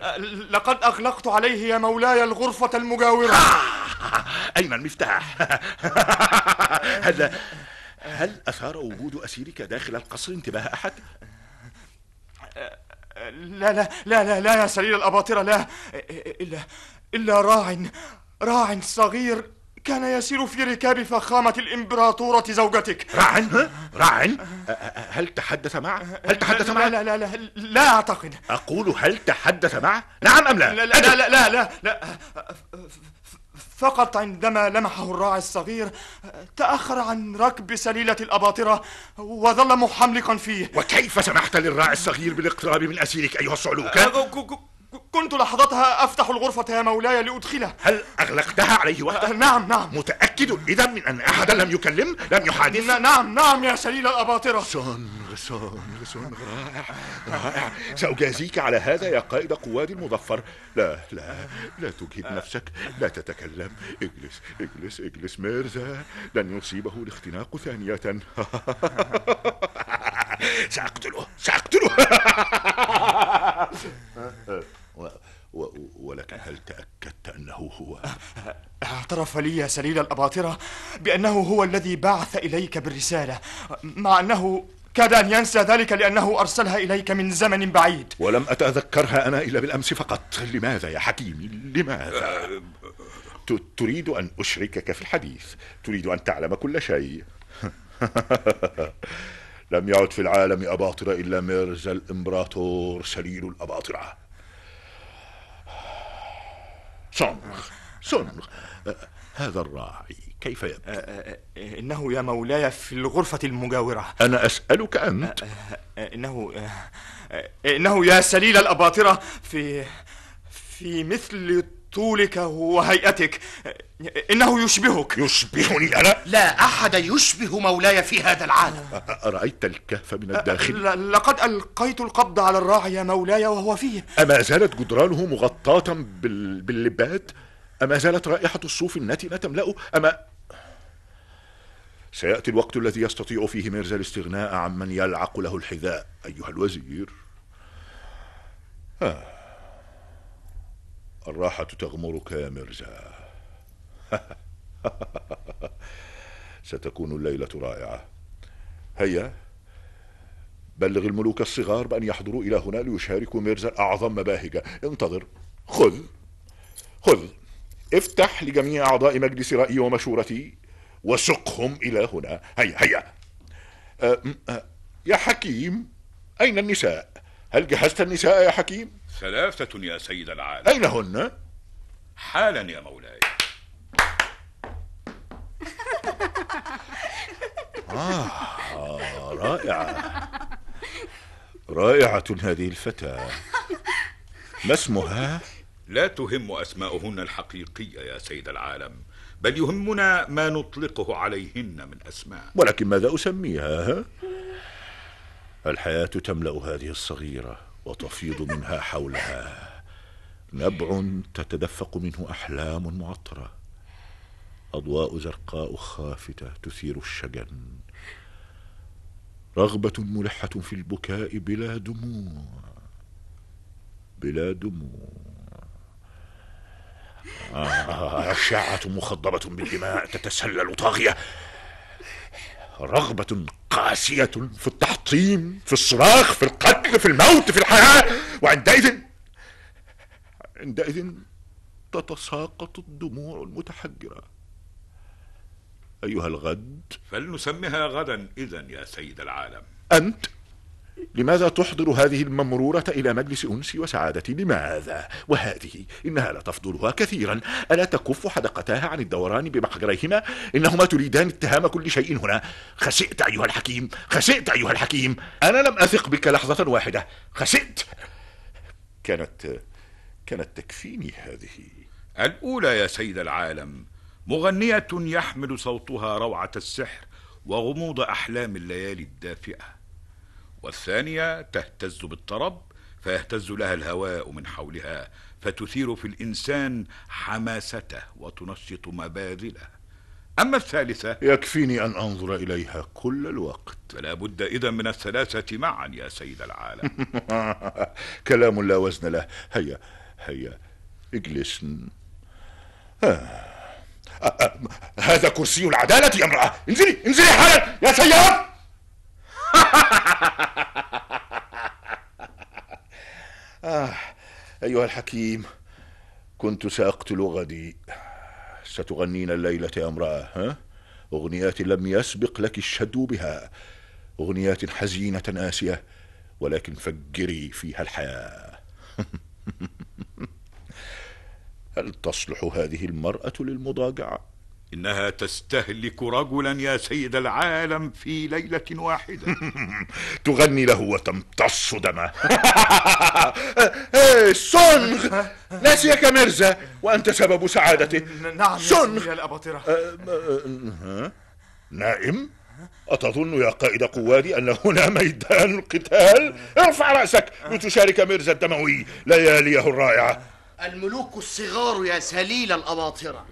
لقد أغلقت عليه يا مولاي الغرفة المجاورة أين المفتاح؟ هل هل أثار وجود أسيرك داخل القصر انتباه أحد؟ لا لا لا لا لا يا سرير الأباطرة لا إلا إلا راع راع صغير كان يسير في ركاب فخامة الإمبراطورة زوجتك راع راع هل تحدث معه؟ هل تحدث معه؟ لا لا لا لا, لا أعتقد أقول هل تحدث معه؟ نعم أم لا؟ لا لا, لا, لا, لا فقط عندما لمحه الراعي الصغير تأخر عن ركب سليلة الأباطرة وظل محملقا فيه وكيف سمحت للراعي الصغير بالاقتراب من أسيرك أيها الصعلوك؟ آه، كنت لحظتها أفتح الغرفة يا مولاي لأدخله هل أغلقتها عليه وحده؟ آه نعم نعم متأكد إذا من أن أحدا لم يكلم لم يحادث؟ نعم نعم يا سليل الأباطرة سونغ سونغ سونغ رائع رائع سأجازيك على هذا يا قائد قواد المظفر لا لا لا تجهد نفسك لا تتكلم اجلس اجلس اجلس ميرزا لن يصيبه الاختناق ثانية سأقتله سأقتله و... و... ولكن هل تأكدت أنه هو؟ اعترف لي سليل الأباطرة بأنه هو الذي بعث إليك بالرسالة مع أنه كاد أن ينسى ذلك لأنه أرسلها إليك من زمن بعيد ولم أتذكرها أنا إلا بالأمس فقط لماذا يا حكيم لماذا؟ تريد أن أشركك في الحديث تريد أن تعلم كل شيء لم يعد في العالم أباطرة إلا ميرزا الإمبراطور سليل الأباطرة صنخ صنخ أه، هذا الراعي كيف يبدو؟ أه، أه، إنه يا مولاي في الغرفة المجاورة أنا أسألك أنت إنه إنه يا سليل الأباطرة في في مثل طولك وهيئتك إنه يشبهك يشبهني أنا؟ لا أحد يشبه مولاي في هذا العالم أرأيت الكهف من الداخل؟ لقد ألقيت القبض على الراعي يا مولاي وهو فيه أما زالت جدرانه مغطاة بال... باللبات؟ أما زالت رائحة الصوف النتنة تملأه؟ أما سيأتي الوقت الذي يستطيع فيه ميرزا الاستغناء عمن يلعق له الحذاء أيها الوزير آه. الراحة تغمرك يا ميرزا ستكون الليلة رائعة هيا بلغ الملوك الصغار بأن يحضروا إلى هنا ليشاركوا ميرزا أعظم مباهجة انتظر خذ خذ افتح لجميع أعضاء مجلس رأيي ومشورتي وسقهم إلى هنا هيا هيا أه يا حكيم أين النساء؟ هل جهزت النساء يا حكيم؟ ثلاثة يا سيد العالم أين هن؟ حالا يا مولاي آه رائعة رائعة هذه الفتاة ما اسمها؟ لا تهم أسماؤهن الحقيقية يا سيد العالم بل يهمنا ما نطلقه عليهن من أسماء ولكن ماذا أسميها؟ الحياة تملأ هذه الصغيرة وتفيض منها حولها نبع تتدفق منه احلام معطره اضواء زرقاء خافته تثير الشجن رغبه ملحه في البكاء بلا دموع بلا دموع آه، أشعة مخضبة بالدماء تتسلل طاغية رغبة قاسية في التحطيم في الصراخ في القتل في الموت في الحياة وعندئذ عندئذ تتساقط الدموع المتحجرة أيها الغد فلنسمها غدا إذا يا سيد العالم أنت لماذا تحضر هذه الممرورة إلى مجلس أنسي وسعادتي لماذا؟ وهذه إنها لا تفضلها كثيرا ألا تكف حدقتاها عن الدوران بمحجريهما؟ إنهما تريدان اتهام كل شيء هنا خسئت أيها الحكيم خسئت أيها الحكيم أنا لم أثق بك لحظة واحدة خسئت كانت كانت تكفيني هذه الأولى يا سيد العالم مغنية يحمل صوتها روعة السحر وغموض أحلام الليالي الدافئة والثانية تهتز بالطرب فيهتز لها الهواء من حولها فتثير في الإنسان حماسته وتنشط مباذله أما الثالثة يكفيني أن أنظر إليها كل الوقت فلا بد إذا من الثلاثة معا يا سيد العالم كلام لا وزن له هيا هيا اجلس آه. آه، آه، هذا كرسي العدالة يا امرأة انزلي انزلي حالا يا سيارة آه أيها الحكيم كنت سأقتل غدي ستغنين الليلة يا امرأة ها؟ أغنيات لم يسبق لك الشد بها أغنيات حزينة آسية ولكن فجري فيها الحياة هل تصلح هذه المرأة للمضاجعة؟ إنها تستهلك رجلا يا سيد العالم في ليلة واحدة تغني له وتمتص دمه سونغ ناسيك ميرزا وأنت سبب سعادته نعم سونغ يا الأباطرة أه، أه، أه، نائم؟ أتظن يا قائد قوادي أن هنا ميدان القتال؟ ارفع رأسك لتشارك ميرزا الدموي لياليه الرائعة الملوك الصغار يا سليل الأباطرة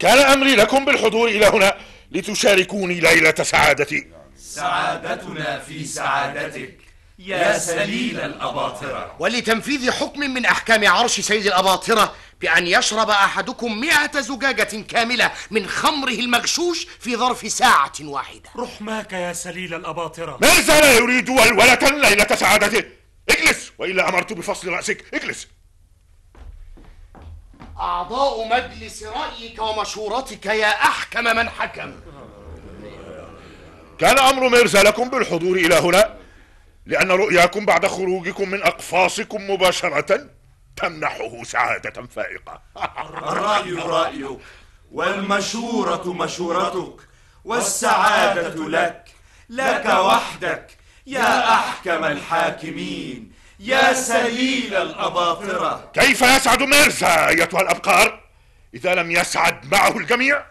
كان أمري لكم بالحضور إلى هنا لتشاركوني ليلة سعادتي سعادتنا في سعادتك يا سليل الأباطرة ولتنفيذ حكم من أحكام عرش سيد الأباطرة بأن يشرب أحدكم مئة زجاجة كاملة من خمره المغشوش في ظرف ساعة واحدة رحماك يا سليل الأباطرة ما زال يريد ولولة ليلة سعادته اجلس وإلا أمرت بفصل رأسك اجلس أعضاء مجلس رأيك ومشورتك يا أحكم من حكم كان أمر ميرزا لكم بالحضور إلى هنا لأن رؤياكم بعد خروجكم من أقفاصكم مباشرة تمنحه سعادة فائقة الرأي رأيك والمشورة مشورتك والسعادة لك لك وحدك يا أحكم الحاكمين يا سليل الأباطرة كيف يسعد ميرزا أيتها الأبقار إذا لم يسعد معه الجميع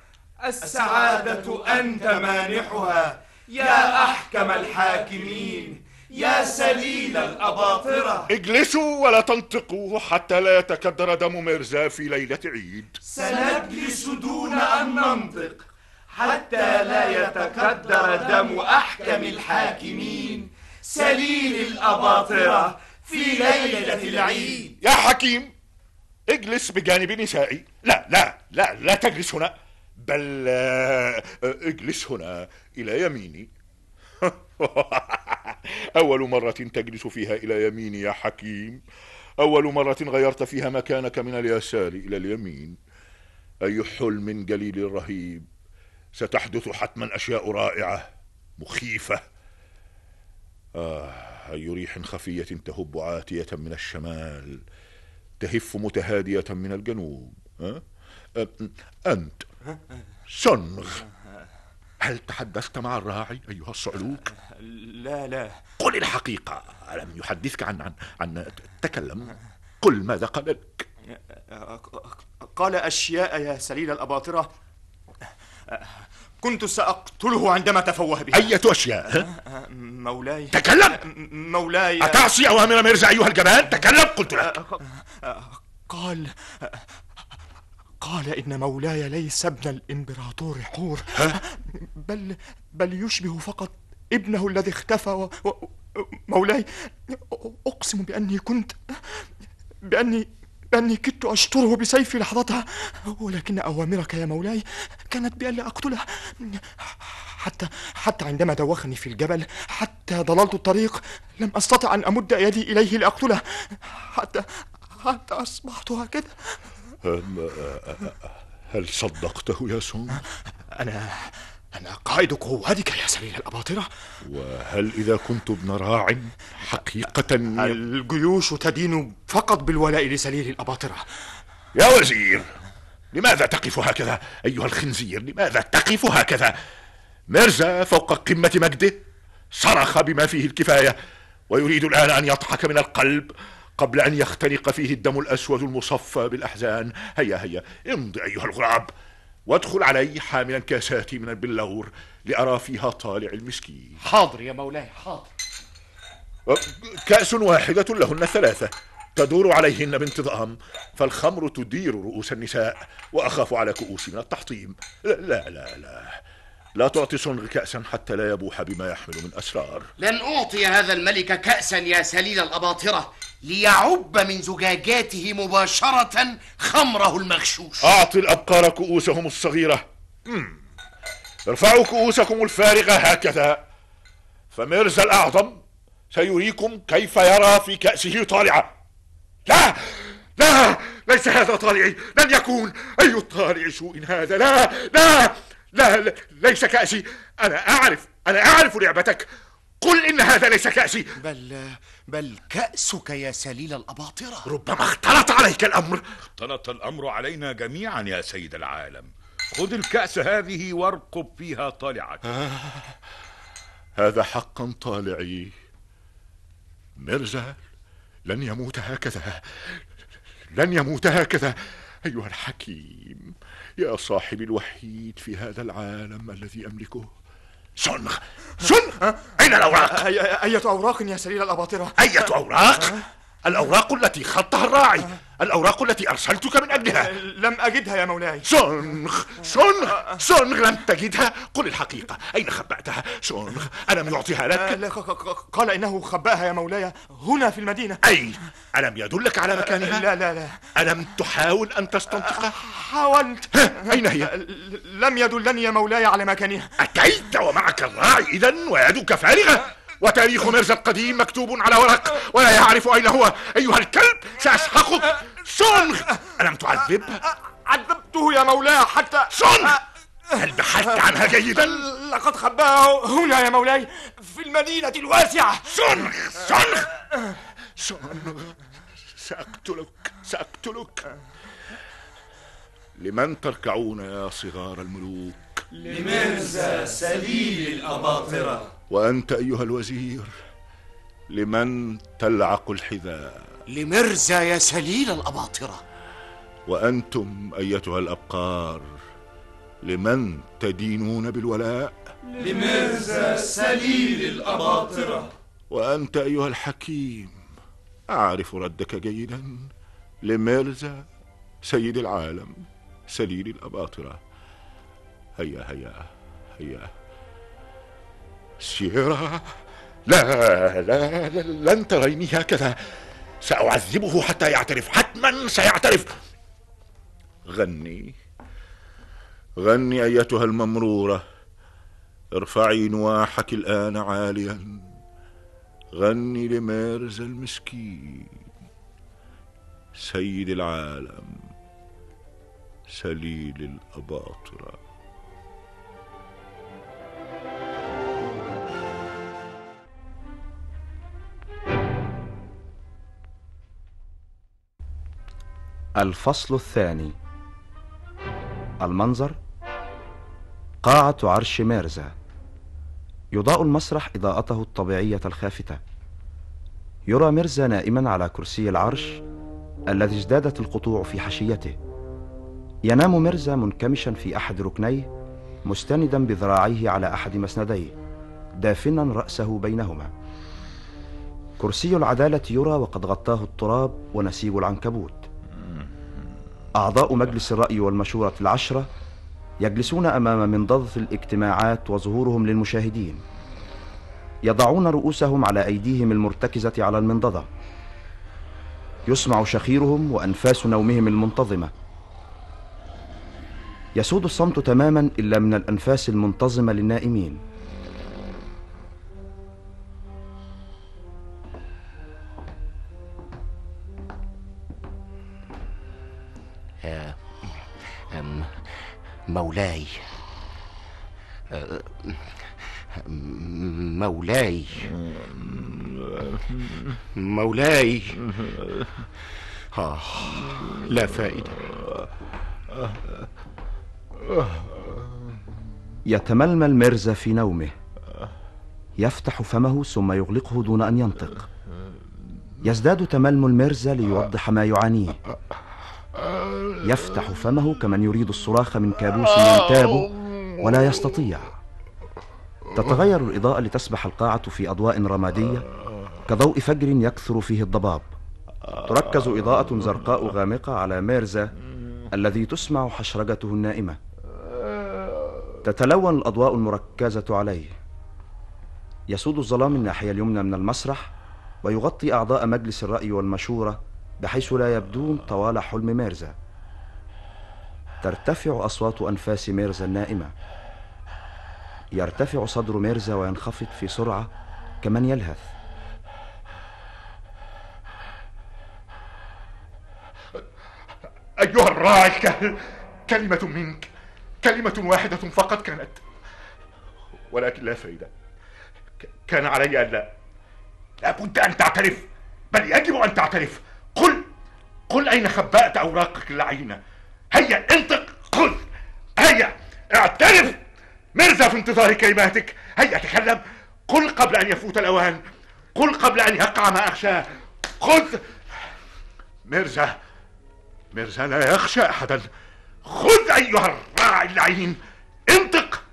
السعادة أنت مانحها يا أحكم الحاكمين يا سليل الأباطرة اجلسوا ولا تنطقوا حتى لا يتكدر دم ميرزا في ليلة عيد سنجلس دون أن ننطق حتى لا يتكدر دم أحكم الحاكمين سليل الأباطرة في ليلة العيد يا حكيم اجلس بجانب نسائي لا لا لا لا تجلس هنا بل آه، آه، اجلس هنا إلى يميني أول مرة تجلس فيها إلى يميني يا حكيم أول مرة غيرت فيها مكانك من اليسار إلى اليمين أي حلم جليل رهيب ستحدث حتما أشياء رائعة مخيفة آه أي ريح خفية تهب عاتية من الشمال تهف متهادية من الجنوب أه؟ أنت صنغ هل تحدثت مع الراعي أيها الصعلوك؟ لا لا قل الحقيقة ألم يحدثك عن عن عن تكلم قل ماذا قال لك؟ قال أشياء يا سليل الأباطرة كنت سأقتله عندما تفوه به أية أشياء آه، آه، مولاي تكلم آه، مولاي أتعصي أوامر ميرزا أيها الجبان تكلم قلت لك قال قال إن مولاي ليس ابن الإمبراطور حور بل بل يشبه فقط ابنه الذي اختفى و... و... مولاي أقسم بأني كنت بأني لأني كدت أشطره بسيفي لحظتها ولكن أوامرك يا مولاي كانت بألا أقتله حتى حتى عندما دوخني في الجبل حتى ضللت الطريق لم أستطع أن أمد يدي إليه لأقتله حتى حتى أصبحت هكذا أه، أه، أه، هل صدقته يا سون؟ أنا أنا قائد قوادك يا سبيل الأباطرة وهل إذا كنت ابن راع حقيقة الجيوش تدين فقط بالولاء لسرير الأباطرة يا وزير لماذا تقف هكذا أيها الخنزير لماذا تقف هكذا مرزا فوق قمة مجده صرخ بما فيه الكفاية ويريد الآن أن يضحك من القلب قبل أن يختنق فيه الدم الأسود المصفى بالأحزان هيا هيا امضي أيها الغراب وادخل علي حاملا كاساتي من البلور لأرى فيها طالع المسكين حاضر يا مولاي حاضر أه، كأس واحدة لهن ثلاثة تدور عليهن بانتظام فالخمر تدير رؤوس النساء وأخاف على كؤوسي من التحطيم لا لا لا لا, لا تعطي صنغ كأسا حتى لا يبوح بما يحمل من أسرار لن أعطي هذا الملك كأسا يا سليل الأباطرة ليعب من زجاجاته مباشرة خمره المغشوش أعطي الأبقار كؤوسهم الصغيرة ارفعوا كؤوسكم الفارغة هكذا فميرزا الأعظم سيريكم كيف يرى في كأسه طالعة لا لا ليس هذا طالعي لن يكون أي طالع سوء هذا لا لا, لا ليس كأسي أنا أعرف أنا أعرف لعبتك قل إن هذا ليس كأسي بل بل كأسك يا سليل الأباطرة ربما اختلط عليك الأمر اختلط الأمر علينا جميعا يا سيد العالم خذ الكأس هذه وارقب فيها طالعك آه هذا حقا طالعي مرزا لن يموت هكذا لن يموت هكذا أيها الحكيم يا صاحبي الوحيد في هذا العالم الذي أملكه سنغ سنغ أين الأوراق؟ أي أية أوراق يا سرير الأباطرة؟ أية أوراق؟ الأوراق التي خطها الراعي الأوراق التي أرسلتك من أجلها لم أجدها يا مولاي سونغ سونغ سونغ لم تجدها قل الحقيقة أين خبأتها سونغ ألم يعطيها لك أه، قال إنه خبأها يا مولاي هنا في المدينة أي ألم يدلك على مكانها لا لا لا ألم تحاول أن تستنطقها أه، حاولت أين هي أه، لم يدلني يا مولاي على مكانها أتيت ومعك الراعي إذا ويدك فارغة وتاريخ مرزا القديم مكتوب على ورق ولا يعرف أين هو أيها الكلب سأسحقك سونغ ألم تعذب؟ عذبته يا مولاي حتى سونغ هل بحثت عنها جيدا؟ لقد خباها هنا يا مولاي في المدينة الواسعة سونغ سونغ سونغ سأقتلك سأقتلك لمن تركعون يا صغار الملوك؟ لمرزا سليل الأباطرة وأنت أيها الوزير لمن تلعق الحذاء لمرزا يا سليل الأباطرة وأنتم أيتها الأبقار لمن تدينون بالولاء لمرزا سليل الأباطرة وأنت أيها الحكيم أعرف ردك جيدا لمرزا سيد العالم سليل الأباطرة هيا هيا هيا سيرا لا لا, لا لن تريني هكذا سأعذبه حتى يعترف حتما سيعترف غني غني أيتها الممرورة ارفعي نواحك الآن عاليا غني لميرزا المسكين سيد العالم سليل الأباطرة الفصل الثاني المنظر قاعة عرش ميرزا يضاء المسرح إضاءته الطبيعية الخافتة يرى ميرزا نائما على كرسي العرش الذي ازدادت القطوع في حشيته ينام ميرزا منكمشا في أحد ركنيه مستندا بذراعيه على أحد مسنديه دافنا رأسه بينهما كرسي العدالة يرى وقد غطاه التراب ونسيج العنكبوت أعضاء مجلس الرأي والمشورة العشرة يجلسون أمام منضدة الاجتماعات وظهورهم للمشاهدين يضعون رؤوسهم على أيديهم المرتكزة على المنضدة يسمع شخيرهم وأنفاس نومهم المنتظمة يسود الصمت تماما إلا من الأنفاس المنتظمة للنائمين آه، آه، مولاي مولاي مولاي آه، لا فائدة يتململ ميرزا في نومه يفتح فمه ثم يغلقه دون أن ينطق يزداد تململ ميرزا ليوضح ما يعانيه يفتح فمه كمن يريد الصراخ من كابوس ينتابه ولا يستطيع تتغير الإضاءة لتسبح القاعة في أضواء رمادية كضوء فجر يكثر فيه الضباب تركز إضاءة زرقاء غامقة على ميرزا الذي تسمع حشرجته النائمة تتلون الأضواء المركزة عليه يسود الظلام الناحية اليمنى من المسرح ويغطي أعضاء مجلس الرأي والمشورة بحيث لا يبدون طوال حلم ميرزا ترتفع أصوات أنفاس ميرزا النائمة يرتفع صدر ميرزا وينخفض في سرعة كمن يلهث أيها الراعي الكهل كلمة منك كلمة واحدة فقط كانت ولكن لا فائدة كان علي أن لا لابد أن تعترف بل يجب أن تعترف قل قل أين خبأت أوراقك اللعينة هيا انطق قل هيا اعترف مرزا في انتظار كلماتك هيا تكلم قل قبل أن يفوت الأوان قل قبل أن يقع ما أخشاه خذ مرزا مرزا لا يخشى أحدا خذ أيها الراعي اللعين انطق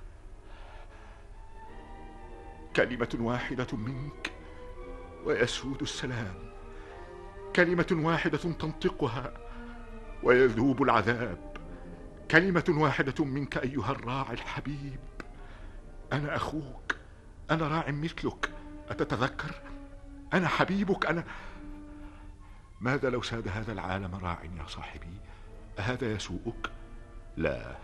كلمة واحدة منك ويسود السلام كلمه واحده تنطقها ويذوب العذاب كلمه واحده منك ايها الراعي الحبيب انا اخوك انا راع مثلك اتتذكر انا حبيبك انا ماذا لو ساد هذا العالم راع يا صاحبي اهذا يسوءك لا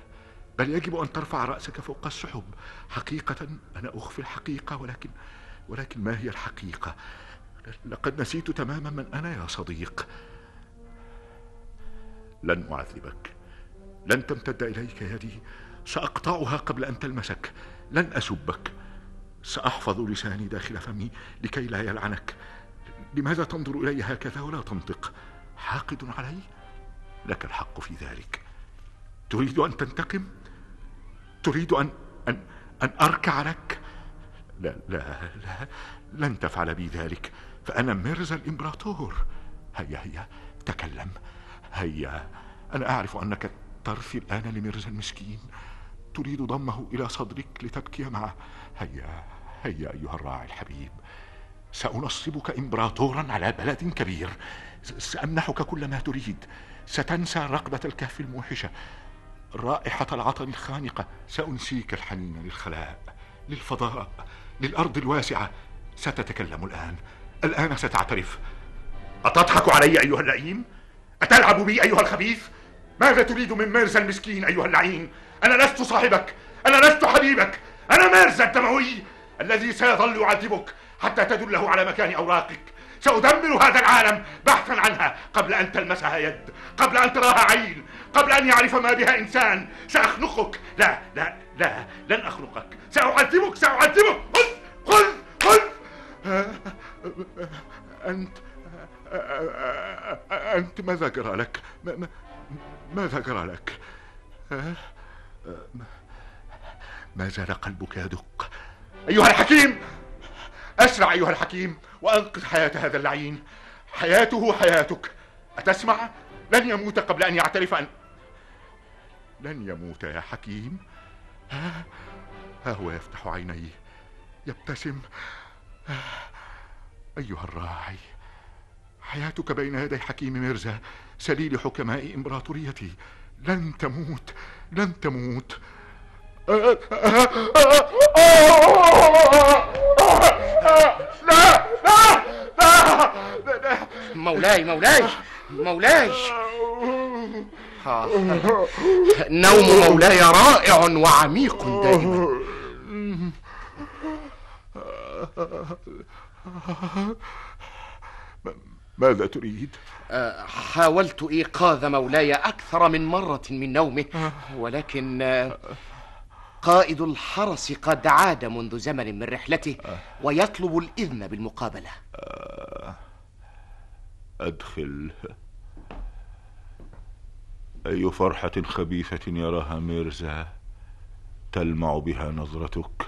بل يجب ان ترفع راسك فوق السحب حقيقه انا اخفي الحقيقه ولكن ولكن ما هي الحقيقه لقد نسيت تماما من انا يا صديق لن اعذبك لن تمتد اليك يدي ساقطعها قبل ان تلمسك لن اسبك ساحفظ لساني داخل فمي لكي لا يلعنك لماذا تنظر الي هكذا ولا تنطق حاقد علي لك الحق في ذلك تريد ان تنتقم تريد ان ان ان اركع لك لا لا لا لن تفعل بي ذلك فأنا ميرزا الإمبراطور هيا هيا تكلم هيا أنا أعرف أنك ترثي الآن لميرزا المسكين تريد ضمه إلى صدرك لتبكي معه هيا هيا أيها الراعي الحبيب سأنصبك إمبراطورا على بلد كبير سأمنحك كل ما تريد ستنسى رقبة الكهف الموحشة رائحة العطر الخانقة سأنسيك الحنين للخلاء للفضاء للأرض الواسعة ستتكلم الآن الآن ستعترف أتضحك علي أيها اللئيم؟ أتلعب بي أيها الخبيث؟ ماذا تريد من مرزا المسكين أيها اللعين؟ أنا لست صاحبك أنا لست حبيبك أنا مرزا الدموي الذي سيظل يعذبك حتى تدله على مكان أوراقك سأدمر هذا العالم بحثا عنها قبل أن تلمسها يد قبل أن تراها عين قبل أن يعرف ما بها إنسان سأخنقك لا لا لا لن أخنقك سأعذبك سأعذبك أنت أنت ماذا جرى لك؟ ماذا جرى لك؟ ما زال قلبك يدق أيها الحكيم أسرع أيها الحكيم وأنقذ حياة هذا اللعين حياته حياتك أتسمع؟ لن يموت قبل أن يعترف أن لن يموت يا حكيم ها, ها هو يفتح عينيه يبتسم أيها الراعي حياتك بين يدي حكيم ميرزا سليل حكماء إمبراطوريتي لن تموت لن تموت لا لا لا مولاي مولاي مولاي نوم مولاي رائع وعميق دائما ماذا تريد؟ أه، حاولت إيقاظ مولاي أكثر من مرة من نومه ولكن أه، قائد الحرس قد عاد منذ زمن من رحلته ويطلب الإذن بالمقابلة أه، أدخل أي فرحة خبيثة يراها ميرزا تلمع بها نظرتك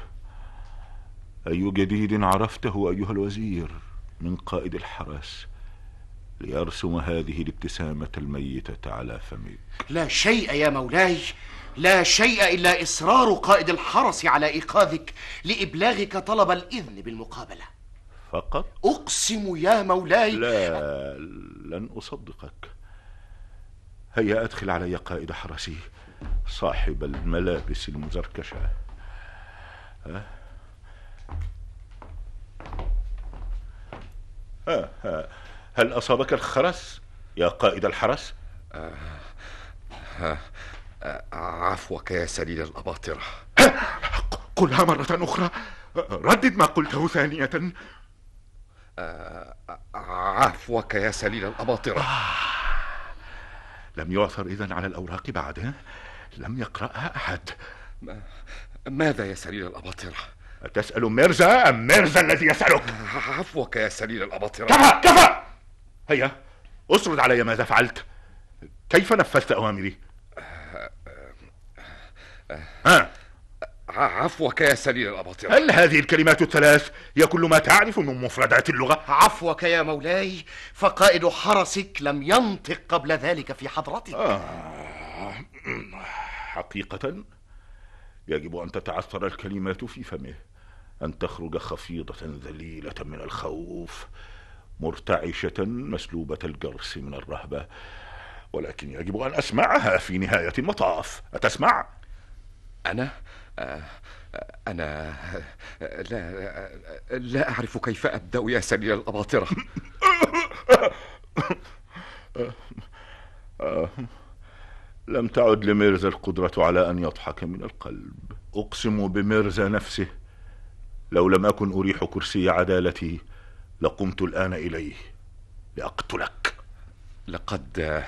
أي جديد عرفته أيها الوزير من قائد الحرس ليرسم هذه الابتسامة الميتة على فمك لا شيء يا مولاي لا شيء إلا إصرار قائد الحرس على إيقاظك لإبلاغك طلب الإذن بالمقابلة فقط؟ أقسم يا مولاي لا لن أصدقك هيا أدخل علي قائد حرسي صاحب الملابس المزركشة ها؟ أه؟ هل أصابك الخرس يا قائد الحرس؟ آه، آه، عفوك يا سليل الأباطرة قلها مرة أخرى ردد ما قلته ثانية آه، عفوك يا سليل الأباطرة لم يعثر إذن على الأوراق بعد لم يقرأها أحد ماذا يا سليل الأباطرة؟ أتسأل ميرزا أم ميرزا الذي يسألك؟ عفوك يا سليل الأباطرة كفى كفى هيا أسرد علي ماذا فعلت كيف نفذت أوامري؟ آه، ها آه، آه، عفوك يا سليل الأباطرة هل هذه الكلمات الثلاث هي كل ما تعرف من مفردات اللغة؟ عفوك يا مولاي فقائد حرسك لم ينطق قبل ذلك في حضرتك آه. أمم، حقيقة يجب أن تتعثر الكلمات في فمه أن تخرج خفيضة ذليلة من الخوف مرتعشة مسلوبة الجرس من الرهبة ولكن يجب أن أسمعها في نهاية المطاف أتسمع؟ أنا؟ آه، أنا لا لا أعرف كيف أبدأ يا سليل الأباطرة لم تعد لميرزا القدرة على أن يضحك من القلب أقسم بميرزا نفسه لو لم أكن أريح كرسي عدالتي لقمت الآن إليه لأقتلك لقد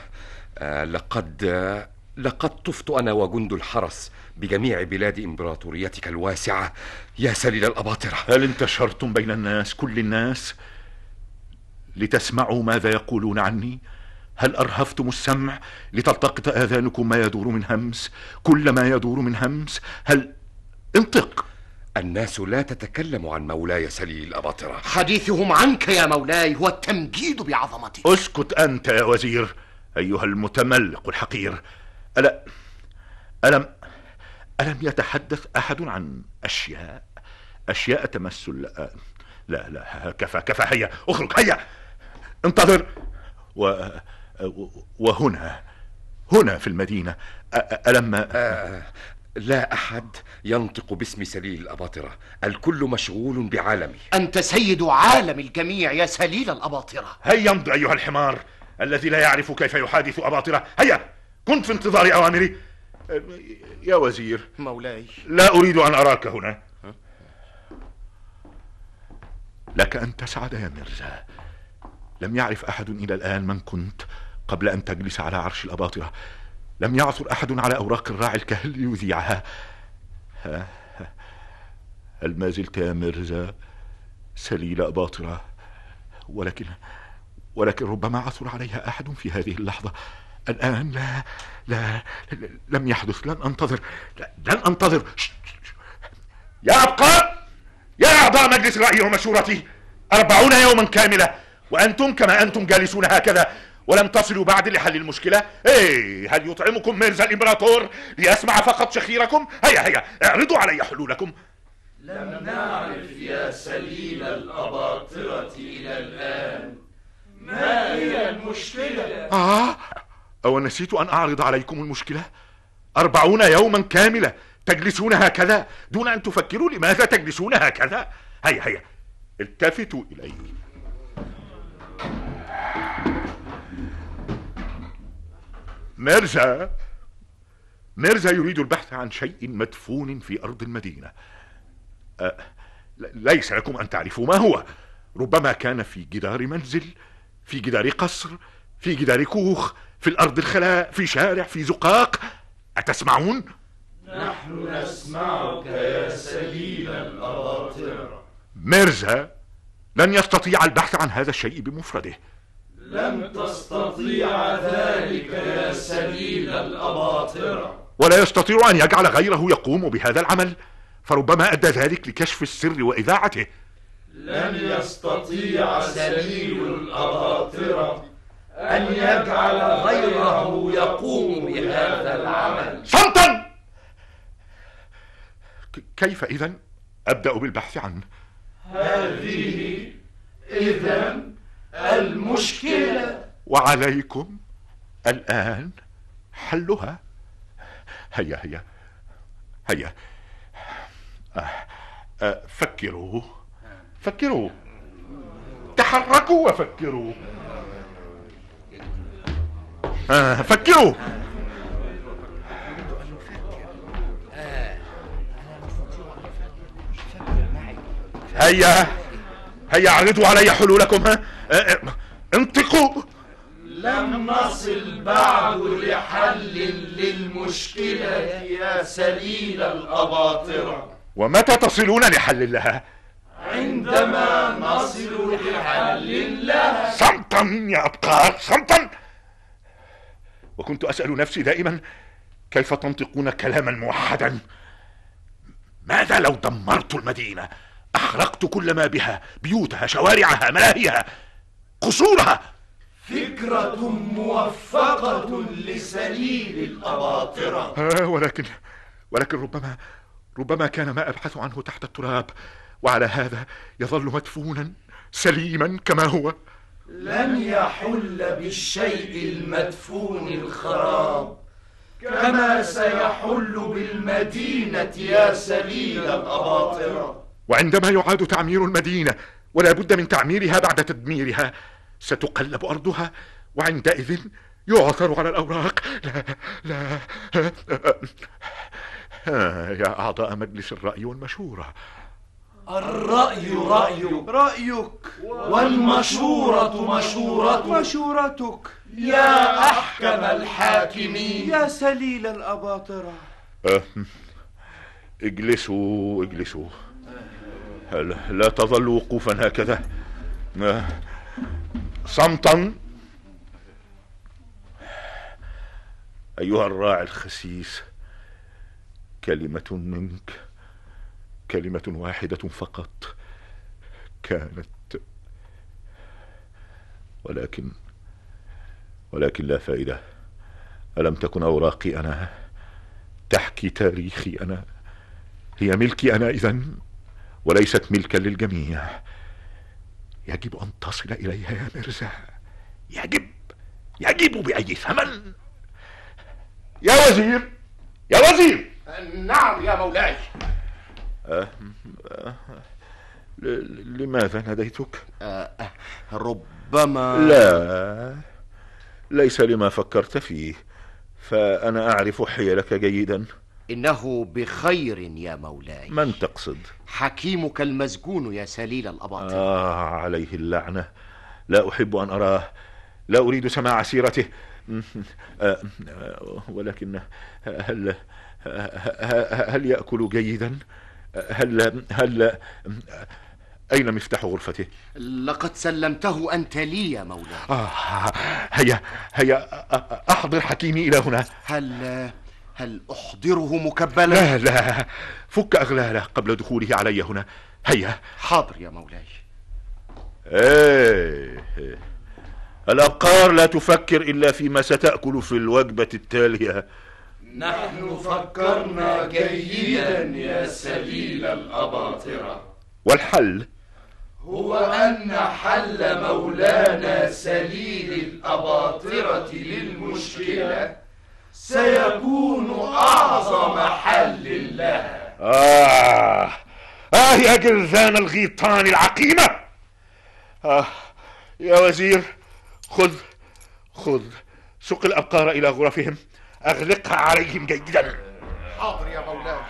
آه، لقد آه، لقد طفت أنا وجند الحرس بجميع بلاد إمبراطوريتك الواسعة يا سليل الأباطرة هل انتشرتم بين الناس كل الناس لتسمعوا ماذا يقولون عني هل أرهفتم السمع لتلتقط آذانكم ما يدور من همس كل ما يدور من همس هل انطق الناس لا تتكلم عن مولاي سليل أباطرة حديثهم عنك يا مولاي هو التمجيد بعظمتك اسكت أنت يا وزير أيها المتملق الحقير ألا ألم ألم يتحدث أحد عن أشياء أشياء تمس لا لا, لا كفى كفى هيا اخرج هيا انتظر و وهنا هنا في المدينة ألم آه، لا أحد ينطق باسم سليل الأباطرة الكل مشغول بعالمي أنت سيد عالم الجميع يا سليل الأباطرة هيا امض أيها الحمار الذي لا يعرف كيف يحادث أباطرة هيا كنت في انتظار أوامري أه، يا وزير مولاي لا أريد أن أراك هنا لك أن تسعد يا مرزا لم يعرف أحد إلى الآن من كنت قبل أن تجلس على عرش الأباطرة لم يعثر أحد على أوراق الراعي الكهل ليذيعها ها ها هل ما زلت يا مرزا سليل أباطرة ولكن ولكن ربما عثر عليها أحد في هذه اللحظة الآن لا لا, لم يحدث لن أنتظر لن أنتظر يا أبقار يا أعضاء مجلس رأيي ومشورتي أربعون يوما كاملة وأنتم كما أنتم جالسون هكذا ولم تصلوا بعد لحل المشكلة ايه هل يطعمكم ميرزا الامبراطور ليسمع فقط شخيركم هيا هيا اعرضوا علي حلولكم لم نعرف يا سليل الأباطرة إلى الآن ما هي المشكلة؟ آه أو نسيت أن أعرض عليكم المشكلة أربعون يوما كاملة تجلسون هكذا دون أن تفكروا لماذا تجلسون هكذا هيا هيا التفتوا إلي ميرزا ميرزا يريد البحث عن شيء مدفون في أرض المدينة أه ليس لكم أن تعرفوا ما هو ربما كان في جدار منزل في جدار قصر في جدار كوخ في الأرض الخلاء في شارع في زقاق أتسمعون؟ نحن نسمعك يا سليل الأباطرة ميرزا لن يستطيع البحث عن هذا الشيء بمفرده لم تستطيع ذلك يا سبيل الأباطرة ولا يستطيع أن يجعل غيره يقوم بهذا العمل فربما أدى ذلك لكشف السر وإذاعته لم يستطيع سبيل الأباطرة أن يجعل غيره يقوم بهذا العمل صمتا كيف إذا أبدأ بالبحث عنه هذه إذا المشكلة وعليكم الآن حلها هيا هيا هيا آه، آه، فكروا فكروا تحركوا وفكروا آه، فكروا هيا هيا اعرضوا علي حلولكم ها آه، آه، انطقوا لم نصل بعد لحل للمشكلة يا سليل الأباطرة ومتى تصلون لحل لها؟ عندما نصل لحل لها صمتا يا أبقار صمتا وكنت أسأل نفسي دائما كيف تنطقون كلاما موحدا ماذا لو دمرت المدينة أحرقت كل ما بها بيوتها شوارعها ملاهيها قصورها فكرة موفقة لسليل الأباطرة آه ولكن ولكن ربما ربما كان ما أبحث عنه تحت التراب وعلى هذا يظل مدفونا سليما كما هو لن يحل بالشيء المدفون الخراب كما سيحل بالمدينة يا سليل الأباطرة وعندما يعاد تعمير المدينة ولا بد من تعميرها بعد تدميرها ستقلب أرضها وعندئذ يعثر على الأوراق لا لا يا أعضاء مجلس الرأي والمشورة الرأي رأيك رأيك والمشورة مشورتك مشورتك يا أحكم الحاكمين يا سليل الأباطرة أه، اجلسوا اجلسوا لا تظل وقوفا هكذا صمتا ايها الراعي الخسيس كلمه منك كلمه واحده فقط كانت ولكن ولكن لا فائده الم تكن اوراقي انا تحكي تاريخي انا هي ملكي انا اذن وليست ملكا للجميع يجب ان تصل اليها يا مرزا يجب يجب باي ثمن يا وزير يا وزير نعم يا مولاي أه، أه، لماذا ناديتك أه، ربما لا ليس لما فكرت فيه فانا اعرف حيلك جيدا إنه بخير يا مولاي من تقصد؟ حكيمك المسجون يا سليل الاباطيل آه عليه اللعنة لا أحب أن أراه لا أريد سماع سيرته آه، ولكن هل هل يأكل جيدا؟ هل هل أين مفتاح غرفته؟ لقد سلمته أنت لي يا مولاي آه هيا هيا أحضر حكيمي إلى هنا هل هل أحضره مكبلا؟ لا لا فك أغلاله قبل دخوله علي هنا هيا حاضر يا مولاي ايه الأبقار لا تفكر إلا فيما ستأكل في الوجبة التالية نحن فكرنا جيدا يا سبيل الأباطرة والحل هو أن حل مولانا سليل الأباطرة للمشكلة سيكون أعظم حل لها آه آه يا جرذان الغيطان العقيمة آه يا وزير خذ خذ سق الأبقار إلى غرفهم أغلقها عليهم جيدا حاضر يا مولاي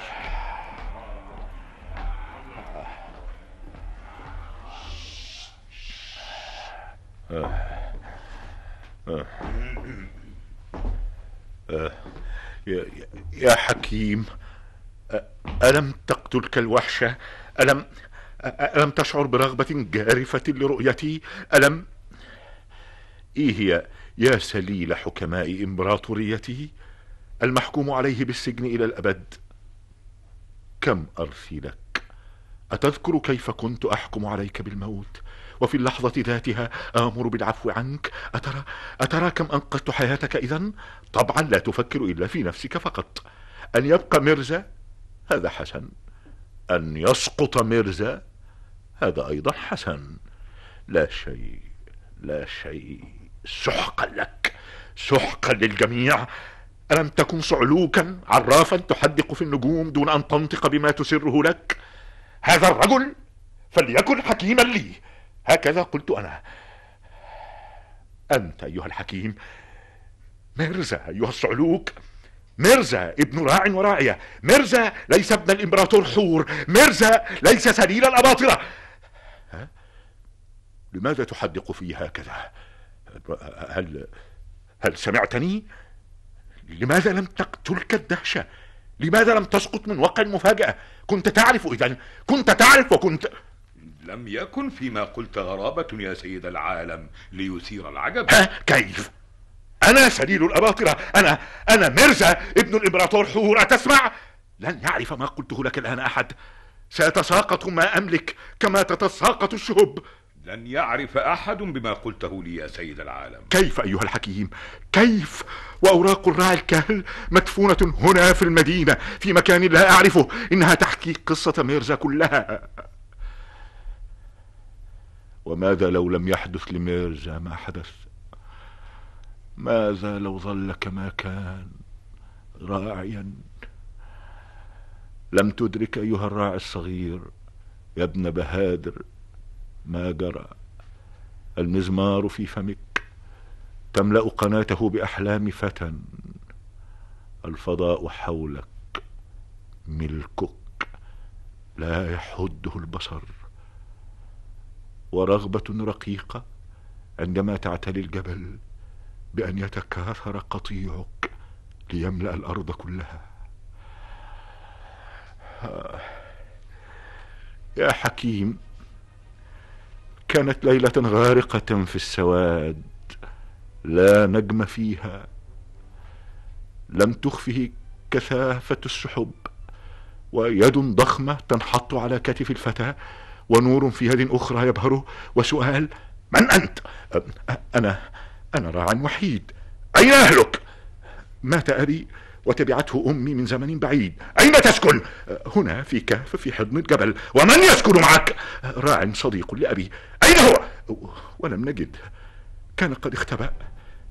آه. آه. آه، يا حكيم ألم تقتلك الوحشة ألم ألم تشعر برغبة جارفة لرؤيتي ألم إيه يا يا سليل حكماء إمبراطوريتي المحكوم عليه بالسجن إلى الأبد كم أرثي لك أتذكر كيف كنت أحكم عليك بالموت وفي اللحظة ذاتها آمر بالعفو عنك أترى, أترى كم أنقذت حياتك إذا؟ طبعا لا تفكر إلا في نفسك فقط أن يبقى مرزا هذا حسن أن يسقط مرزا هذا أيضا حسن لا شيء لا شيء سحقا لك سحقا للجميع ألم تكن صعلوكا عرافا تحدق في النجوم دون أن تنطق بما تسره لك هذا الرجل فليكن حكيما لي هكذا قلت أنا أنت أيها الحكيم مرزا أيها الصعلوك مرزا ابن راع وراعية مرزا ليس ابن الإمبراطور حور مرزا ليس سليل الأباطرة ها؟ لماذا تحدق في هكذا هل هل سمعتني لماذا لم تقتلك الدهشة لماذا لم تسقط من وقع المفاجأة كنت تعرف إذا كنت تعرف وكنت لم يكن فيما قلت غرابة يا سيد العالم ليثير العجب كيف أنا سليل الأباطرة أنا أنا ميرزا ابن الإمبراطور حور أتسمع لن يعرف ما قلته لك الآن أحد سيتساقط ما أملك كما تتساقط الشهب لن يعرف أحد بما قلته لي يا سيد العالم كيف أيها الحكيم كيف وأوراق الراعي الكهل مدفونة هنا في المدينة في مكان لا أعرفه إنها تحكي قصة ميرزا كلها وماذا لو لم يحدث لميرزا ما حدث ماذا لو ظل كما كان راعيا لم تدرك أيها الراعي الصغير يا ابن بهادر ما جرى المزمار في فمك تملأ قناته بأحلام فتى الفضاء حولك ملكك لا يحده البصر ورغبة رقيقة عندما تعتلي الجبل بأن يتكاثر قطيعك ليملأ الأرض كلها يا حكيم كانت ليلة غارقة في السواد لا نجم فيها لم تخفه كثافة السحب ويد ضخمة تنحط على كتف الفتاة ونور في يد أخرى يبهره وسؤال من أنت؟ أنا أنا راع وحيد أين أهلك؟ مات أبي وتبعته أمي من زمن بعيد أين تسكن؟ هنا في كهف في حضن الجبل ومن يسكن معك؟ راع صديق لأبي أين هو؟ ولم نجد كان قد اختبأ